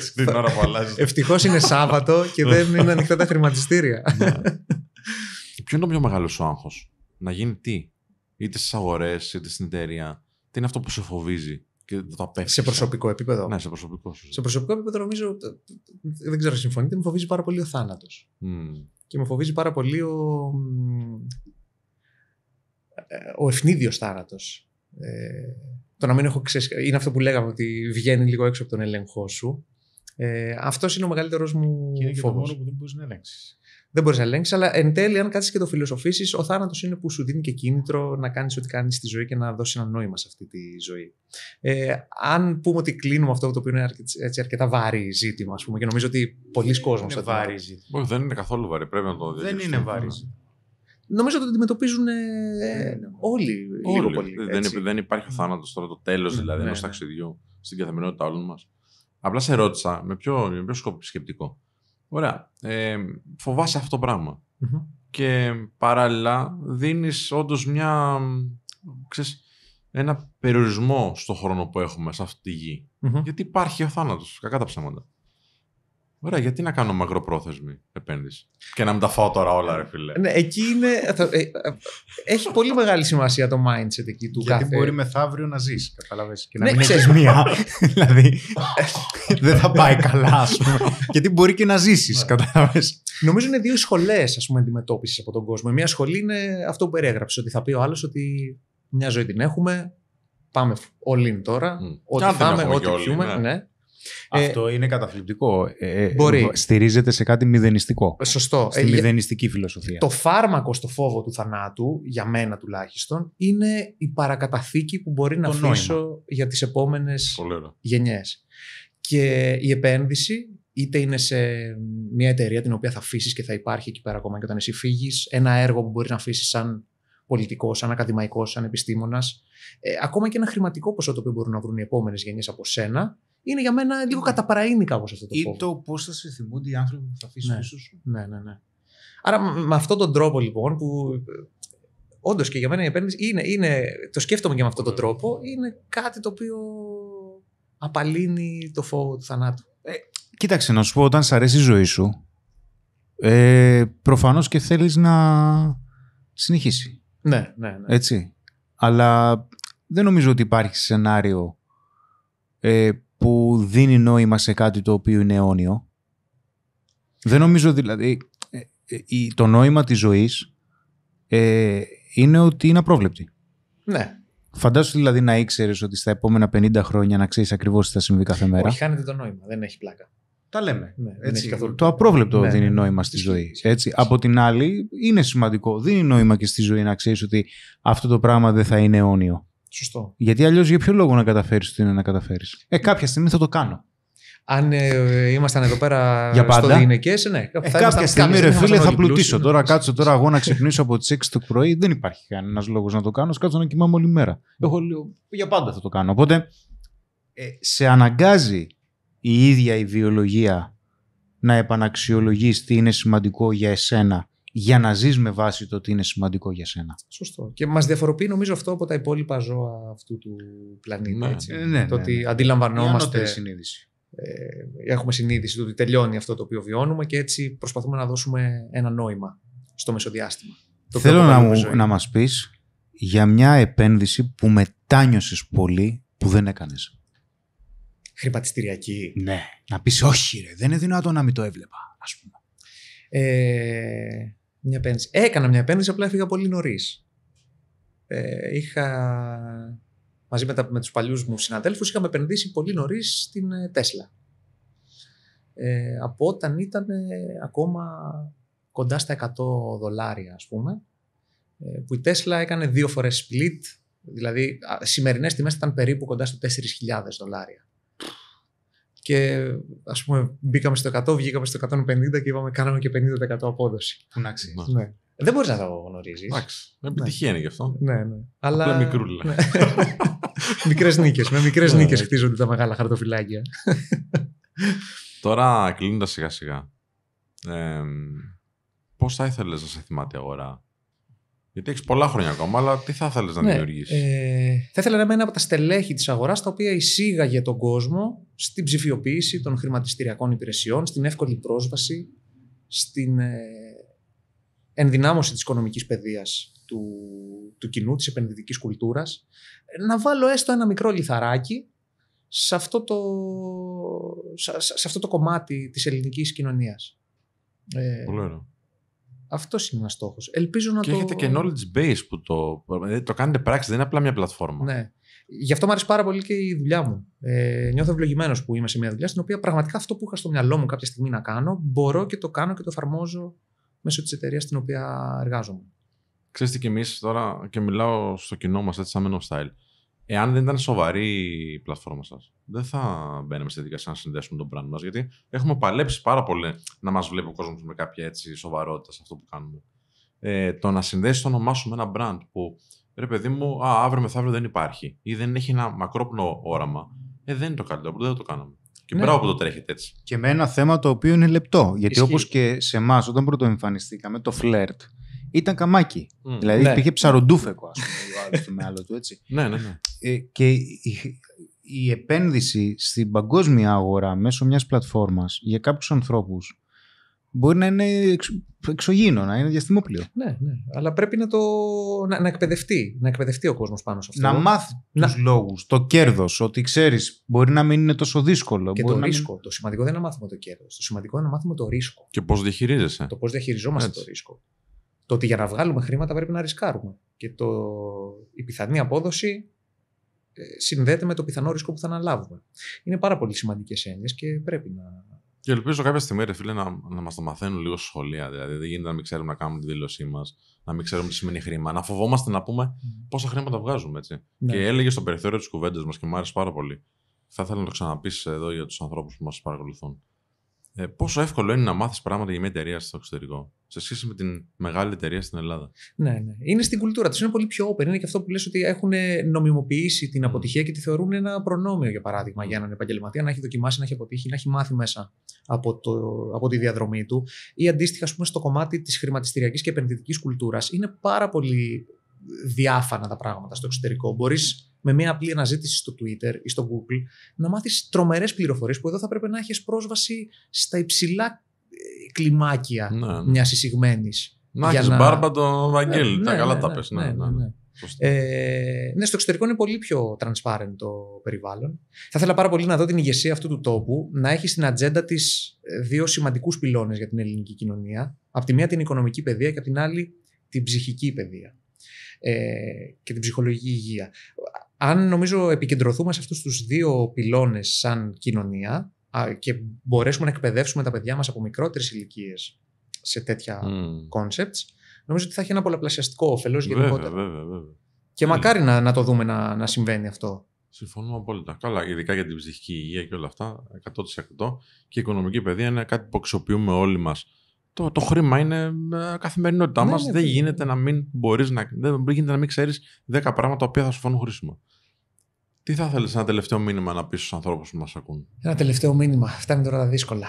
την ώρα που αλλάζεις. Ευτυχώς είναι Σάββατο και ναι. δεν είναι ανοιχτά τα χρηματιστήρια. Ναι. Ποιο είναι το πιο μεγάλο σου άγχος, να γίνει τι, είτε στις αγορές, είτε στην εταιρεία τι είναι αυτό που σε φοβίζει και το απέφυγε. Σε προσωπικό επίπεδο. Ναι, σε προσωπικό. Σε προσωπικό επίπεδο νομίζω. Ε, ε, ε, δεν ξέρω συμφωνείτε, με φοβίζει πάρα πολύ ο θάνατος. Και με φοβίζει πάρα πολύ ο. Ο ευνίδιος θάνατος. Ε, το να μην έχω ξέσει Είναι αυτό που λέγαμε ότι βγαίνει λίγο έξω από τον έλεγχό σου. Ε, αυτός είναι ο μεγαλύτερος μου φόβο. είναι το μόνο που δεν μπορείς να ελέγξεις δεν μπορείς να ελέγξεις, αλλά εν τέλει, αν κάτσει και το φιλοσοφήσεις, ο θάνατος είναι που σου δίνει και κίνητρο να κάνεις ό,τι κάνεις στη ζωή και να δώσεις ένα νόημα σε αυτή τη ζωή. Ε, αν πούμε ότι κλείνουμε αυτό το οποίο είναι έτσι, αρκετά βαρύ ζήτημα, ας πούμε, και νομίζω ότι πολλοί κόσμοι Δεν είναι βαρύ ζήτημα. δεν είναι καθόλου βαρύ. Πρέπει να το δει. Δεν είναι βαρύ. Ναι. Νομίζω ότι το αντιμετωπίζουν ε, όλοι, όλοι. Λίγο πολύ. Δεν, δεν υπάρχει ο θάνατος τώρα, το τέλος δηλαδή ναι, ενός ναι. ταξιδιού στην καθημερινότητα όλων μας. Απλά σε ρώτησα με ποιο, με ποιο σκοπό σκεπτικό. Ωραία. Ε, φοβάσαι αυτό το πραγμα Και παράλληλα δίνεις όντως μια... Ξέρεις, ένα περιορισμό στο χρόνο που έχουμε σε αυτή τη γη. Γιατί υπάρχει ο θάνατος, κακά τα ψέματα. Ωραία, γιατί να κάνω μακροπρόθεσμη επένδυση. Και να μην τα φάω τώρα όλα, ρε φίλε. Ναι, εκεί είναι. Ε, ε, ε, έχει πολύ μεγάλη σημασία το mindset εκεί του γιατί κάθε. Γιατί μπορεί μεθαύριο να ζεις, κατάλαβες. Και να ναι, μην έχεις μία. δηλαδή. δεν θα πάει καλά, ας πούμε. γιατί μπορεί και να ζήσεις, ναι. κατάλαβες. Νομίζω είναι δύο σχολές αντιμετώπισης από τον κόσμο. Μία σχολή είναι αυτό που περιέγραψες, ότι θα πει ο άλλος ότι μια ζωή την έχουμε. Πάμε all in τώρα. Ό,τι πάμε, ό,τι πιούμε. Ναι. Ναι. Ε, Αυτό είναι καταθλιπτικό. Ε, ε μπορεί. Ε, στηρίζεται σε κάτι μηδενιστικό. Σωστό. Στη μηδενιστική φιλοσοφία. Το φάρμακο στο φόβο του θανάτου, για μένα τουλάχιστον, είναι η παρακαταθήκη που μπορεί να νόημα. αφήσω για τις επόμενες γενιές. Και η επένδυση είτε είναι σε μια εταιρεία την οποία θα αφήσεις και θα υπάρχει εκεί πέρα ακόμα και όταν εσύ φύγεις, ένα έργο που μπορείς να αφήσεις σαν πολιτικό, σαν ακαδημαϊκός, σαν επιστήμονας, ακόμα και ένα χρηματικό ποσό το οποίο μπορούν να βρουν οι επόμενες γενιές από σένα, είναι για μένα λίγο καταπαραίνει κάπω αυτό το πράγμα. Ή το πώς θα σε θυμούνται οι άνθρωποι που θα αφήσουν ναι. σου. Ναι, ναι, ναι. Άρα με αυτόν τον τρόπο λοιπόν που. Ε, Όντως και για μένα η επένδυση είναι, είναι, το σκέφτομαι και με αυτόν τον ναι. τρόπο, είναι κάτι το οποίο απαλύνει το φόβο του θανάτου. Ε, κοίταξε, να σου πω, όταν σ' αρέσει η ζωή σου, ε, προφανώς και θέλεις να συνεχίσει. Ναι, ναι, ναι. Έτσι. Αλλά δεν νομίζω ότι υπάρχει σενάριο ε, που δίνει νόημα σε κάτι το οποίο είναι αιώνιο. Δεν νομίζω δηλαδή... Ε, ε, το νόημα της ζωής ε, είναι ότι είναι απρόβλεπτη. Ναι. Φαντάσου δηλαδή να ήξερες ότι στα επόμενα 50 χρόνια να ξέρεις ακριβώς τι θα συμβεί κάθε μέρα. Όχι, χάνεται το νόημα, δεν έχει πλάκα. Τα λέμε. Ναι, έτσι, Το απρόβλεπτο ναι, δίνει ναι, ναι. νόημα στη ζωή. Έτσι. Από την άλλη, είναι σημαντικό. Δίνει νόημα και στη ζωή να ξέρεις ότι αυτό το πράγμα δεν θα είναι αιώνιο. Σωστό. Γιατί αλλιώς για ποιο λόγο να καταφέρεις τι είναι να καταφέρεις. Ε, κάποια στιγμή θα το κάνω. Αν ε, ε, ήμασταν εδώ πέρα για πάντα. στο γυναικέ, ναι. Ε, κάποια στιγμή, ρε φίλε, θα πλουτίσω. Τώρα κάτσω τώρα εγώ να ξυπνήσω από τις 6 το πρωί. Δεν υπάρχει κανένας λόγος να το κάνω. Κάτσω να κοιμάμαι όλη μέρα. Εγώ λέω για πάντα θα το κάνω. Οπότε ε, σε αναγκάζει η ίδια η βιολογία να επαναξιολογείς τι είναι σημαντικό για εσένα για να ζεις με βάση το ότι είναι σημαντικό για σένα. Σωστό. Και μας διαφοροποιεί νομίζω αυτό από τα υπόλοιπα ζώα αυτού του πλανήτη. Ναι, έτσι. Ναι, ναι, το ναι, ότι ναι. αντιλαμβανόμαστε. συνείδηση. Ε, έχουμε συνείδηση του ότι τελειώνει αυτό το οποίο βιώνουμε και έτσι προσπαθούμε να δώσουμε ένα νόημα στο μεσοδιάστημα. Το Θέλω να, μου, να μας πεις για μια επένδυση που μετάνιωσες πολύ που δεν έκανες. Χρηματιστηριακή. Ναι. Να πεις όχι ρε, δεν είναι δυνατόν να μην το έβλεπα, ας πούμε. Ε, μια επένδυση. Έκανα μια επένδυση, απλά έφυγα πολύ νωρίς. Ε, είχα μαζί με, τα, με τους παλιούς μου συναδέλφους είχαμε επενδύσει πολύ νωρίς στην ε, Τέσλα. Ε, από όταν ήταν ε, ακόμα κοντά στα 100 δολάρια ας πούμε ε, που η Τέσλα έκανε δύο φορές split δηλαδή σημερινές τιμές ήταν περίπου κοντά στο 4.000 δολάρια και ας πούμε μπήκαμε στο 100, βγήκαμε στο 150 και είπαμε κάναμε και 50% απόδοση. Ναι. Ναι. Εντάξει. Ναι. Δεν μπορείς να το γνωρίζεις. Εντάξει. Επιτυχία είναι γι' αυτό. Ναι, ναι. Αλλά... μικρούλα. Ναι. μικρές νίκες. Με μικρές ναι, νίκες χτίζονται τα μεγάλα χαρτοφυλάκια. Τώρα κλείνοντας σιγά σιγά. Ε, Πώς θα ήθελες να σε θυμάται η αγορά γιατί έχεις πολλά χρόνια ακόμα, αλλά τι θα ήθελε να ναι, δημιουργήσεις. Ε, θα ήθελα να είμαι ένα από τα στελέχη της αγοράς τα οποία εισήγαγε τον κόσμο στην ψηφιοποίηση των χρηματιστηριακών υπηρεσιών, στην εύκολη πρόσβαση, στην ε, ενδυνάμωση της οικονομικής παιδείας του, του κοινού, της επενδυτικής κουλτούρας. Να βάλω έστω ένα μικρό λιθαράκι σε αυτό το, σε, αυτό το κομμάτι της ελληνικής κοινωνίας. Ε, Πολύ ωραία. Αυτός είναι ένας στόχος. Ελπίζω να και το. Και έχετε και knowledge base που το. Ε, το κάνετε πράξη, δεν είναι απλά μια πλατφόρμα. Ναι. Γι' αυτό μου αρέσει πάρα πολύ και η δουλειά μου. Ε, νιώθω ευλογημένος που είμαι σε μια δουλειά στην οποία πραγματικά αυτό που είχα στο μυαλό μου κάποια στιγμή να κάνω, μπορώ και το κάνω και το εφαρμόζω μέσω της εταιρείας στην οποία εργάζομαι. Ξέρετε και εμείς τώρα, και μιλάω στο κοινό μας, έτσι σαν style εάν δεν ήταν σοβαρή η πλατφόρμα σας, δεν θα μπαίναμε στη δικασία να συνδέσουμε τον brand μας. Γιατί έχουμε παλέψει πάρα πολύ να μας βλέπει ο κόσμος με κάποια έτσι σοβαρότητα σε αυτό που κάνουμε. Ε, το να συνδέσεις το όνομά σου με ένα brand που ρε παιδί μου, α, αύριο μεθαύριο δεν υπάρχει ή δεν έχει ένα μακρόπνο όραμα, ε, δεν είναι το καλύτερο, δεν το κάναμε. Και ναι. μπράβο που το τρέχετε έτσι. Και με ένα θέμα το οποίο είναι λεπτό. Γιατί όπως και σε εμάς, όταν πρωτοεμφανιστήκαμε, το φλερτ ήταν καμάκι. δηλαδή ναι. υπήρχε ναι. ψαροντούφεκο, ας πούμε, το μυαλό του, έτσι. ναι, ναι, ναι. Ε, και η, η, επένδυση στην παγκόσμια αγορά μέσω μιας πλατφόρμας για κάποιους ανθρώπους μπορεί να είναι εξ, εξωγήινο, να είναι διαστημόπλαιο. Ναι, ναι. Αλλά πρέπει να το να, να εκπαιδευτεί, να εκπαιδευτεί ο κόσμος πάνω σε αυτό. Να μάθει να... τους λόγους, το κέρδος. ότι ξέρεις μπορεί να μην είναι τόσο δύσκολο. Και το ρίσκο. Το σημαντικό δεν είναι να μάθουμε το κέρδος. Το σημαντικό είναι να μάθουμε το ρίσκο. Και πώς διαχειρίζεσαι. Το πώς διαχειριζόμαστε το ρίσκο το ότι για να βγάλουμε χρήματα πρέπει να ρισκάρουμε. Και το, η πιθανή απόδοση ε, συνδέεται με το πιθανό ρίσκο που θα αναλάβουμε. Είναι πάρα πολύ σημαντικές έννοιες και πρέπει να. Και ελπίζω κάποια στιγμή, ρε φίλε, να, να μας το μαθαίνουν λίγο σχολεία. Δηλαδή, δεν γίνεται να μην ξέρουμε να κάνουμε τη δήλωσή μας, να μην ξέρουμε τι σημαίνει χρήμα, να φοβόμαστε να πούμε πόσα χρήματα βγάζουμε. Έτσι. Ναι. Και έλεγε στο περιθώριο της κουβέντας μας και μου άρεσε πάρα πολύ. Θα ήθελα να το ξαναπείς εδώ για τους ανθρώπους που μας παρακολουθούν ε, πόσο εύκολο είναι να μάθεις πράγματα για μια εταιρεία στο εξωτερικό σε σχέση με την μεγάλη εταιρεία στην Ελλάδα. Ναι, ναι. Είναι στην κουλτούρα τους. Είναι πολύ πιο open. Είναι και αυτό που λες ότι έχουν νομιμοποιήσει την αποτυχία και τη θεωρούν ένα προνόμιο, για παράδειγμα, για έναν επαγγελματία να έχει δοκιμάσει, να έχει αποτύχει, να έχει μάθει μέσα από, το, από τη διαδρομή του. Ή αντίστοιχα, ας πούμε, στο κομμάτι της χρηματιστηριακής και επενδυτικής κουλτούρας είναι πάρα πολύ διάφανα τα πράγματα στο εξωτερικό. Μπορείς με μια απλή αναζήτηση στο Twitter ή στο Google να μάθεις τρομέρε πληροφορίες που εδώ θα πρέπει να έχεις πρόσβαση στα υψηλά ε, κλιμάκια ναι, ναι. μιας εισηγμένης. Να έχεις μπάρμπα το Βαγγέλη, ε, τα ναι, καλά ναι, τα πες. Ναι, ναι, ε, ναι, στο εξωτερικό είναι πολύ πιο transparent το περιβάλλον. Θα ήθελα πάρα πολύ να δω την ηγεσία αυτού του τόπου να έχει στην ατζέντα της δύο σημαντικούς πυλώνες για την ελληνική κοινωνία. Απ' τη μία την οικονομική παιδεία και απ' την άλλη την ψυχική παιδεία ε, και την ψυχολογική υγεία. Αν νομίζω επικεντρωθούμε σε αυτούς τους δύο πυλώνες σαν κοινωνία και μπορέσουμε να εκπαιδεύσουμε τα παιδιά μας από μικρότερες ηλικίες σε τέτοια mm. concepts, νομίζω ότι θα έχει ένα πολλαπλασιαστικό όφελος γενικότερα. Βέβαια, βέβαια. Και ναι. μακάρι να, να το δούμε να, να συμβαίνει αυτό. Συμφωνώ απόλυτα. Καλά, ειδικά για την ψυχική υγεία και όλα αυτά, 100%. Και η οικονομική παιδεία είναι κάτι που αξιοποιούμε όλοι μας το, το χρήμα είναι ε, καθημερινότητά ναι, μα. Ναι, ναι. δεν γίνεται να μην μπορείς να. να ξέρει 10 πράγματα τα οποία θα σου φανούν χρήσιμα. Τι θα θέλεις ένα τελευταίο μήνυμα να πεις στους ανθρώπους που μας ακούν. Ένα τελευταίο μήνυμα. Αυτά είναι τώρα τα δύσκολα.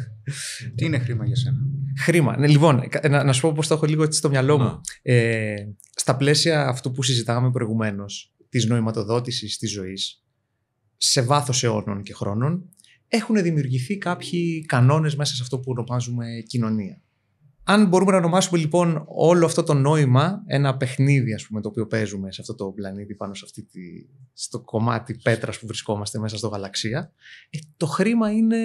Τι είναι χρήμα για σένα. Χρήμα. Ναι, λοιπόν, να, να σου πω πώς το έχω λίγο έτσι στο μυαλό μου. Ε, στα πλαίσια αυτού που συζητάγαμε προηγουμένως, της νοηματοδότησης της ζωής, σε βάθος αιώνων και χρόνων, έχουν δημιουργηθεί κάποιοι κανόνες μέσα σε αυτό που ονομάζουμε κοινωνία. Αν μπορούμε να ονομάσουμε λοιπόν όλο αυτό το νόημα ένα παιχνίδι ας πούμε, το οποίο παίζουμε σε αυτό το πλανήτη πάνω σε αυτή τη, στο κομμάτι πέτρας που βρισκόμαστε μέσα στο γαλαξία ε, το χρήμα είναι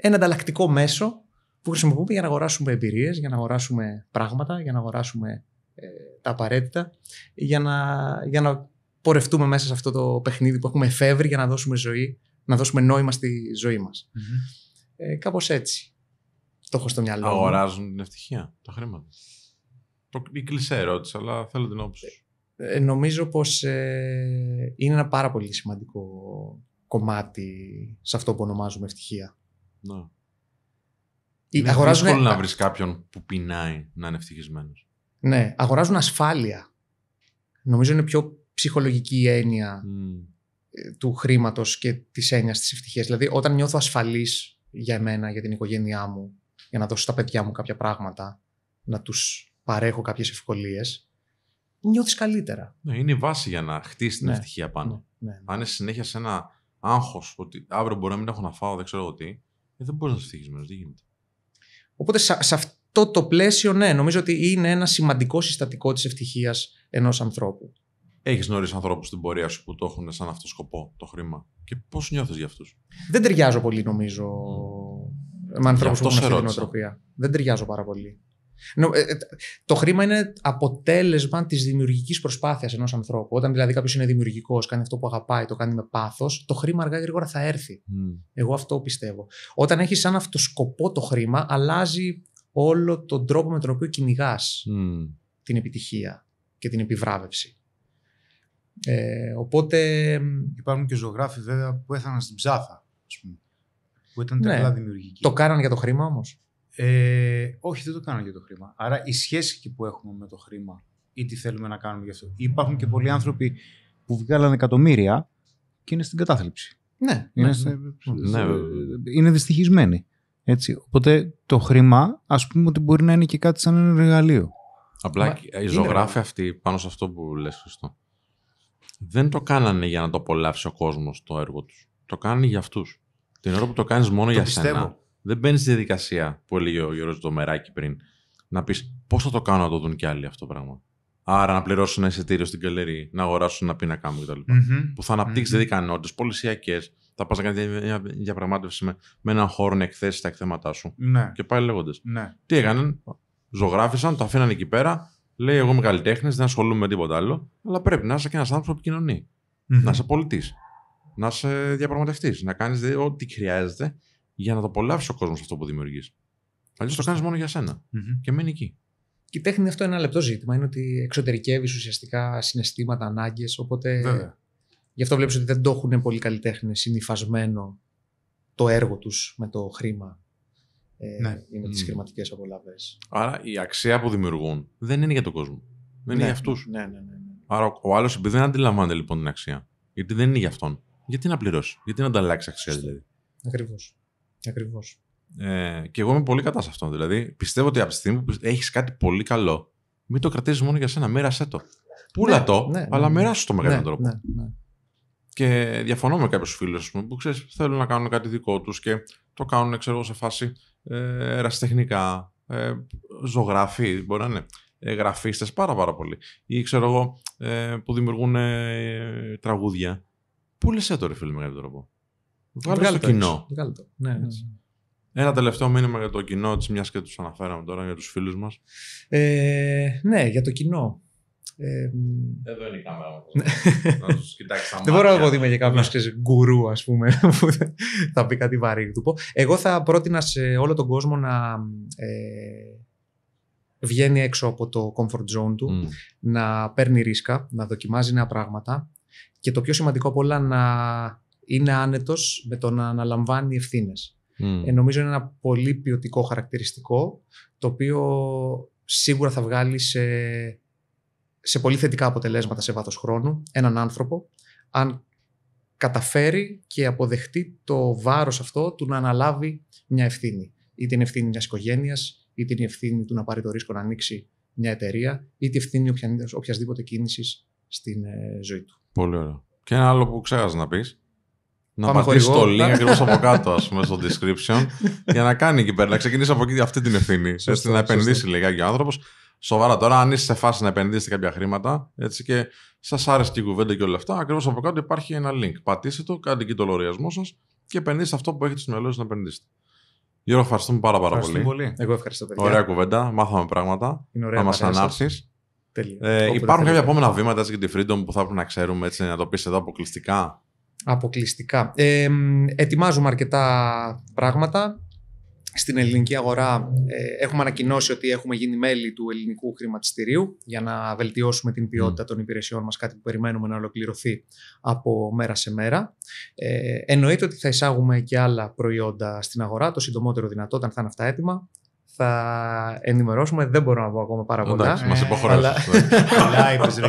ένα ανταλλακτικό μέσο που χρησιμοποιούμε για να αγοράσουμε εμπειρίες, για να αγοράσουμε πράγματα, για να αγοράσουμε ε, τα απαραίτητα για να, για να πορευτούμε μέσα σε αυτό το παιχνίδι που έχουμε εφεύρει για να δώσουμε ζωή να δώσουμε νόημα στη ζωή μας. mm Ε, Κάπως έτσι. Το έχω στο μυαλό. Αγοράζουν την ευτυχία, τα χρήματα. Η κλεισέ ερώτηση, αλλά θέλω την όψη ε, ε, νομίζω πως ε, είναι ένα πάρα πολύ σημαντικό κομμάτι σε αυτό που ονομάζουμε ευτυχία. Ναι. είναι αγοράζουν... δύσκολο να βρεις κάποιον που πεινάει να είναι ευτυχισμένος. Ναι, αγοράζουν ασφάλεια. Νομίζω είναι πιο ψυχολογική έννοια του χρήματος και της έννοιας της ευτυχίας. Δηλαδή, όταν νιώθω ασφαλής για μένα, για την οικογένειά μου, για να δώσω στα παιδιά μου κάποια πράγματα, να τους παρέχω κάποιες ευκολίες, νιώθεις καλύτερα. Ναι, είναι η βάση για να χτίσεις την ναι. ευτυχία πάνω. Ναι, Αν ναι, ναι. συνέχεια σε ένα άγχος ότι αύριο μπορεί να μην έχω να φάω, δεν ξέρω τι, ε, δεν μπορείς να είσαι ευτυχισμένο, δεν γίνεται. Οπότε σε αυτό το πλαίσιο, ναι, νομίζω ότι είναι ένα σημαντικό συστατικό της ευτυχίας ενός ανθρώπου. Έχεις γνωρίσει ανθρώπους στην πορεία σου που το έχουν σαν αυτό σκοπό το χρήμα. Και πώς νιώθεις για αυτούς. Δεν ταιριάζω πολύ, νομίζω. Mm. Με ανθρώπους που έχουν αυτή την Δεν ταιριάζω πάρα πολύ. Ε, το χρήμα είναι αποτέλεσμα της δημιουργικής προσπάθειας ενός ανθρώπου. Όταν δηλαδή κάποιος είναι δημιουργικός, κάνει αυτό που αγαπάει, το κάνει με πάθος, το χρήμα αργά ή γρήγορα θα έρθει. Εγώ αυτό πιστεύω. Όταν έχεις σαν αυτό σκοπό το χρήμα, αλλάζει όλο τον τρόπο με τον οποίο κυνηγάς την επιτυχία και την επιβράβευση. Ε, οπότε. Υπάρχουν και ζωγράφοι βέβαια που έθαναν στην ψάθα, ας πούμε, που ήταν ναι. τρελά ναι. Το κάναν για το χρήμα όμως. Ε, όχι, δεν το κάνανε για το χρήμα. Άρα η σχέση που έχουμε με το χρήμα ή τι θέλουμε να κάνουμε γι' αυτό. Υπάρχουν και πολλοί άνθρωποι που βγάλανε εκατομμύρια και είναι στην κατάθλιψη. Ναι. Είναι, ναι, ναι. ναι είναι δυστυχισμένοι. Έτσι. Οπότε το χρήμα, ας πούμε, ότι μπορεί να είναι και κάτι σαν ένα εργαλείο. Απλά Μα, οι ζωγράφοι αυτοί πάνω σε αυτό που λες Χριστό δεν το κάνανε για να το απολαύσει ο κόσμος το έργο τους. Το κάνανε για αυτούς. Την ώρα που το κάνεις μόνο για πιστεύω. σένα, δεν μπαίνεις στη διαδικασία που έλεγε ο Γιώργος Δομεράκη πριν, να πεις πώς θα το κάνω να το δουν κι άλλοι αυτό το πράγμα. Άρα να πληρώσουν ένα εισιτήριο στην καλερί, να αγοράσουν ένα πίνακα μου κτλ. Mm-hmm. Που θα αναπτύξεις mm-hmm. ικανότητε πολυσιακέ, θα πας να κάνεις μια διαπραγμάτευση με, με έναν χώρο να εκθέσει τα εκθέματά σου. Ναι. Και πάλι λέγοντας. Ναι. Τι έκαναν, ζωγράφησαν, το αφήναν εκεί πέρα, Λέει: Εγώ είμαι καλλιτέχνης, δεν ασχολούμαι με τίποτα άλλο. Αλλά πρέπει να είσαι και ένας άνθρωπος που επικοινωνεί. Mm-hmm. Να είσαι πολιτής. Να είσαι διαπραγματευτής. Να κάνεις ό,τι χρειάζεται για να το απολαύσει ο κόσμος αυτό που δημιουργείς. Αλλιώς το κάνεις μόνο για σενα Και μένει εκεί. Και η τέχνη αυτό είναι ένα λεπτό ζήτημα. Είναι ότι εξωτερικεύεις ουσιαστικά συναισθήματα, ανάγκες. Οπότε. Βέβαια. Γι' αυτό βλέπεις ότι δεν το έχουν πολλοί καλλιτέχνες συνυφασμένο το έργο τους με το χρήμα ε, ναι. είναι τις χρηματικές απολαύε. Άρα η αξία που δημιουργούν δεν είναι για τον κόσμο. Δεν είναι ναι. για αυτούς. Ναι, ναι, ναι, ναι. Άρα ο άλλος επειδή δεν αντιλαμβάνεται λοιπόν την αξία, γιατί δεν είναι για αυτόν, γιατί να πληρώσει, γιατί να ανταλλάξει αξία δηλαδή. Ακριβώς. Ακριβώς. Ε, και εγώ είμαι πολύ κατά σε αυτόν Δηλαδή, πιστεύω ότι από τη στιγμή που έχεις κάτι πολύ καλό, μην το κρατήσεις μόνο για σένα, μοίρασέ το. Πούλα ναι, το, ναι, αλλά μοιράσου το με κάποιον τρόπο. Ναι, ναι. Και διαφωνώ με κάποιους φίλους που ξέρεις, θέλουν να κάνουν κάτι δικό τους και το κάνουν, ξέρω σε φάση ε, ερασιτεχνικά, ε, μπορεί να είναι ε, γραφίστες πάρα πάρα πολύ. Ή ξέρω εγώ ε, που δημιουργούν ε, τραγούδια. που. λες ρε φίλε με κάποιο τρόπο. Βγάλε το κοινό. το. Ναι, ναι, ναι. Ένα τελευταίο μήνυμα για το κοινό, της μιας και τους αναφέραμε τώρα για τους φίλους μας. Ε, ναι, για το κοινό. Ε, Εδώ είναι η κάμερα ναι. να τους κοιτάξει Δεν μπορώ να εγώ είμαι και κάποιος ναι. γκουρού, ας πούμε, που θα πει κάτι βαρύ του Εγώ θα πρότεινα σε όλο τον κόσμο να ε, βγαίνει έξω από το comfort zone του, να παίρνει ρίσκα, να δοκιμάζει νέα πράγματα και το πιο σημαντικό από όλα να είναι άνετος με το να αναλαμβάνει ευθύνες. Mm. Ε, νομίζω είναι ένα πολύ ποιοτικό χαρακτηριστικό το οποίο σίγουρα θα βγάλει σε σε πολύ θετικά αποτελέσματα σε βάθος χρόνου έναν άνθρωπο αν καταφέρει και αποδεχτεί το βάρος αυτό του να αναλάβει μια ευθύνη. Ή την ευθύνη μιας οικογένειας, ή την ευθύνη του να πάρει το ρίσκο να ανοίξει μια εταιρεία, ή την ευθύνη οποιασδήποτε κίνησης στην ε, ζωή του. Πολύ ωραία. Και ένα άλλο που ξέχασα να πεις, να πατήσει το ναι. link ακριβώς από κάτω, ας πούμε, στο description, για να κάνει εκεί πέρα, να ξεκινήσει από εκεί αυτή την ευθύνη. ώστε να επενδύσει λιγάκι ο άνθρωπος. Σοβαρά τώρα, αν είσαι σε φάση να επενδύσετε κάποια χρήματα έτσι, και σας άρεσε και η κουβέντα και όλα αυτά, ακριβώς από κάτω υπάρχει ένα link. Πατήστε το, κάντε εκεί το λογαριασμό σας και επενδύσετε αυτό που έχετε στο μυαλό να επενδύσετε. Γιώργο, ευχαριστούμε πάρα, πάρα ευχαριστούμε πολύ. πολύ. Εγώ ευχαριστώ πολύ. Ωραία κουβέντα, μάθαμε πράγματα. Είναι ωραία να μας ανάψει. Ε, υπάρχουν κάποια επόμενα βήματα για τη Freedom που θα πρέπει να ξέρουμε, έτσι, να το πεις εδώ αποκλειστικά. Αποκλειστικά. Ε, ετοιμάζουμε αρκετά πράγματα στην ελληνική αγορά ε, έχουμε ανακοινώσει ότι έχουμε γίνει μέλη του ελληνικού χρηματιστηρίου για να βελτιώσουμε την ποιότητα mm. των υπηρεσιών μας, κάτι που περιμένουμε να ολοκληρωθεί από μέρα σε μέρα. Ε, εννοείται ότι θα εισάγουμε και άλλα προϊόντα στην αγορά, το συντομότερο δυνατό, όταν θα είναι αυτά έτοιμα θα ενημερώσουμε. Δεν μπορώ να πω ακόμα πάρα πολλά. Εντάξει, μας ναι. υποχωράς. Πολλά είπες ρε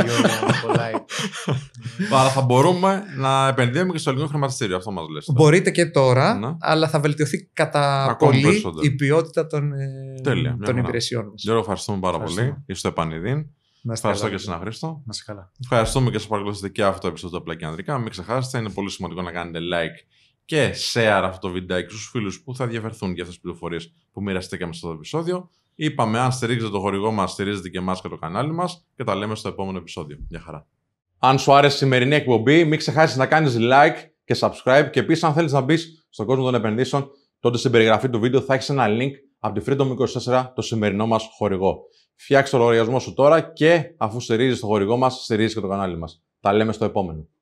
Αλλά θα μπορούμε να επενδύουμε και στο ελληνικό χρηματιστήριο, αυτό μας λες. Ε. Μπορείτε και τώρα, ναι. αλλά θα βελτιωθεί κατά πολύ η ποιότητα των, ε, υπηρεσιών μας. Γιώργο, ευχαριστούμε πάρα πολύ. Είστε επανειδήν. Ευχαριστώ και να Χρήστο. Να καλά. Ευχαριστούμε και σας παρακολουθήσατε και αυτό το επεισόδιο Απλά και Ανδρικά. Μην ξεχάσετε, είναι πολύ σημαντικό να κάνετε like και share αυτό το βιντεάκι στους φίλους που θα διαφερθούν για αυτές τις πληροφορίες που μοιραστήκαμε στο επεισόδιο. Είπαμε αν στηρίζετε το χορηγό μας, στηρίζετε και εμάς και το κανάλι μας και τα λέμε στο επόμενο επεισόδιο. Μια χαρά. Αν σου άρεσε η σημερινή εκπομπή, μην ξεχάσεις να κάνεις like και subscribe και επίσης αν θέλεις να μπεις στον κόσμο των επενδύσεων, τότε στην περιγραφή του βίντεο θα έχεις ένα link από τη Freedom 24, το σημερινό μας χορηγό. Φτιάξε το λογαριασμό σου τώρα και αφού στηρίζεις το χορηγό μας, στηρίζεις και το κανάλι μας. Τα λέμε στο επόμενο.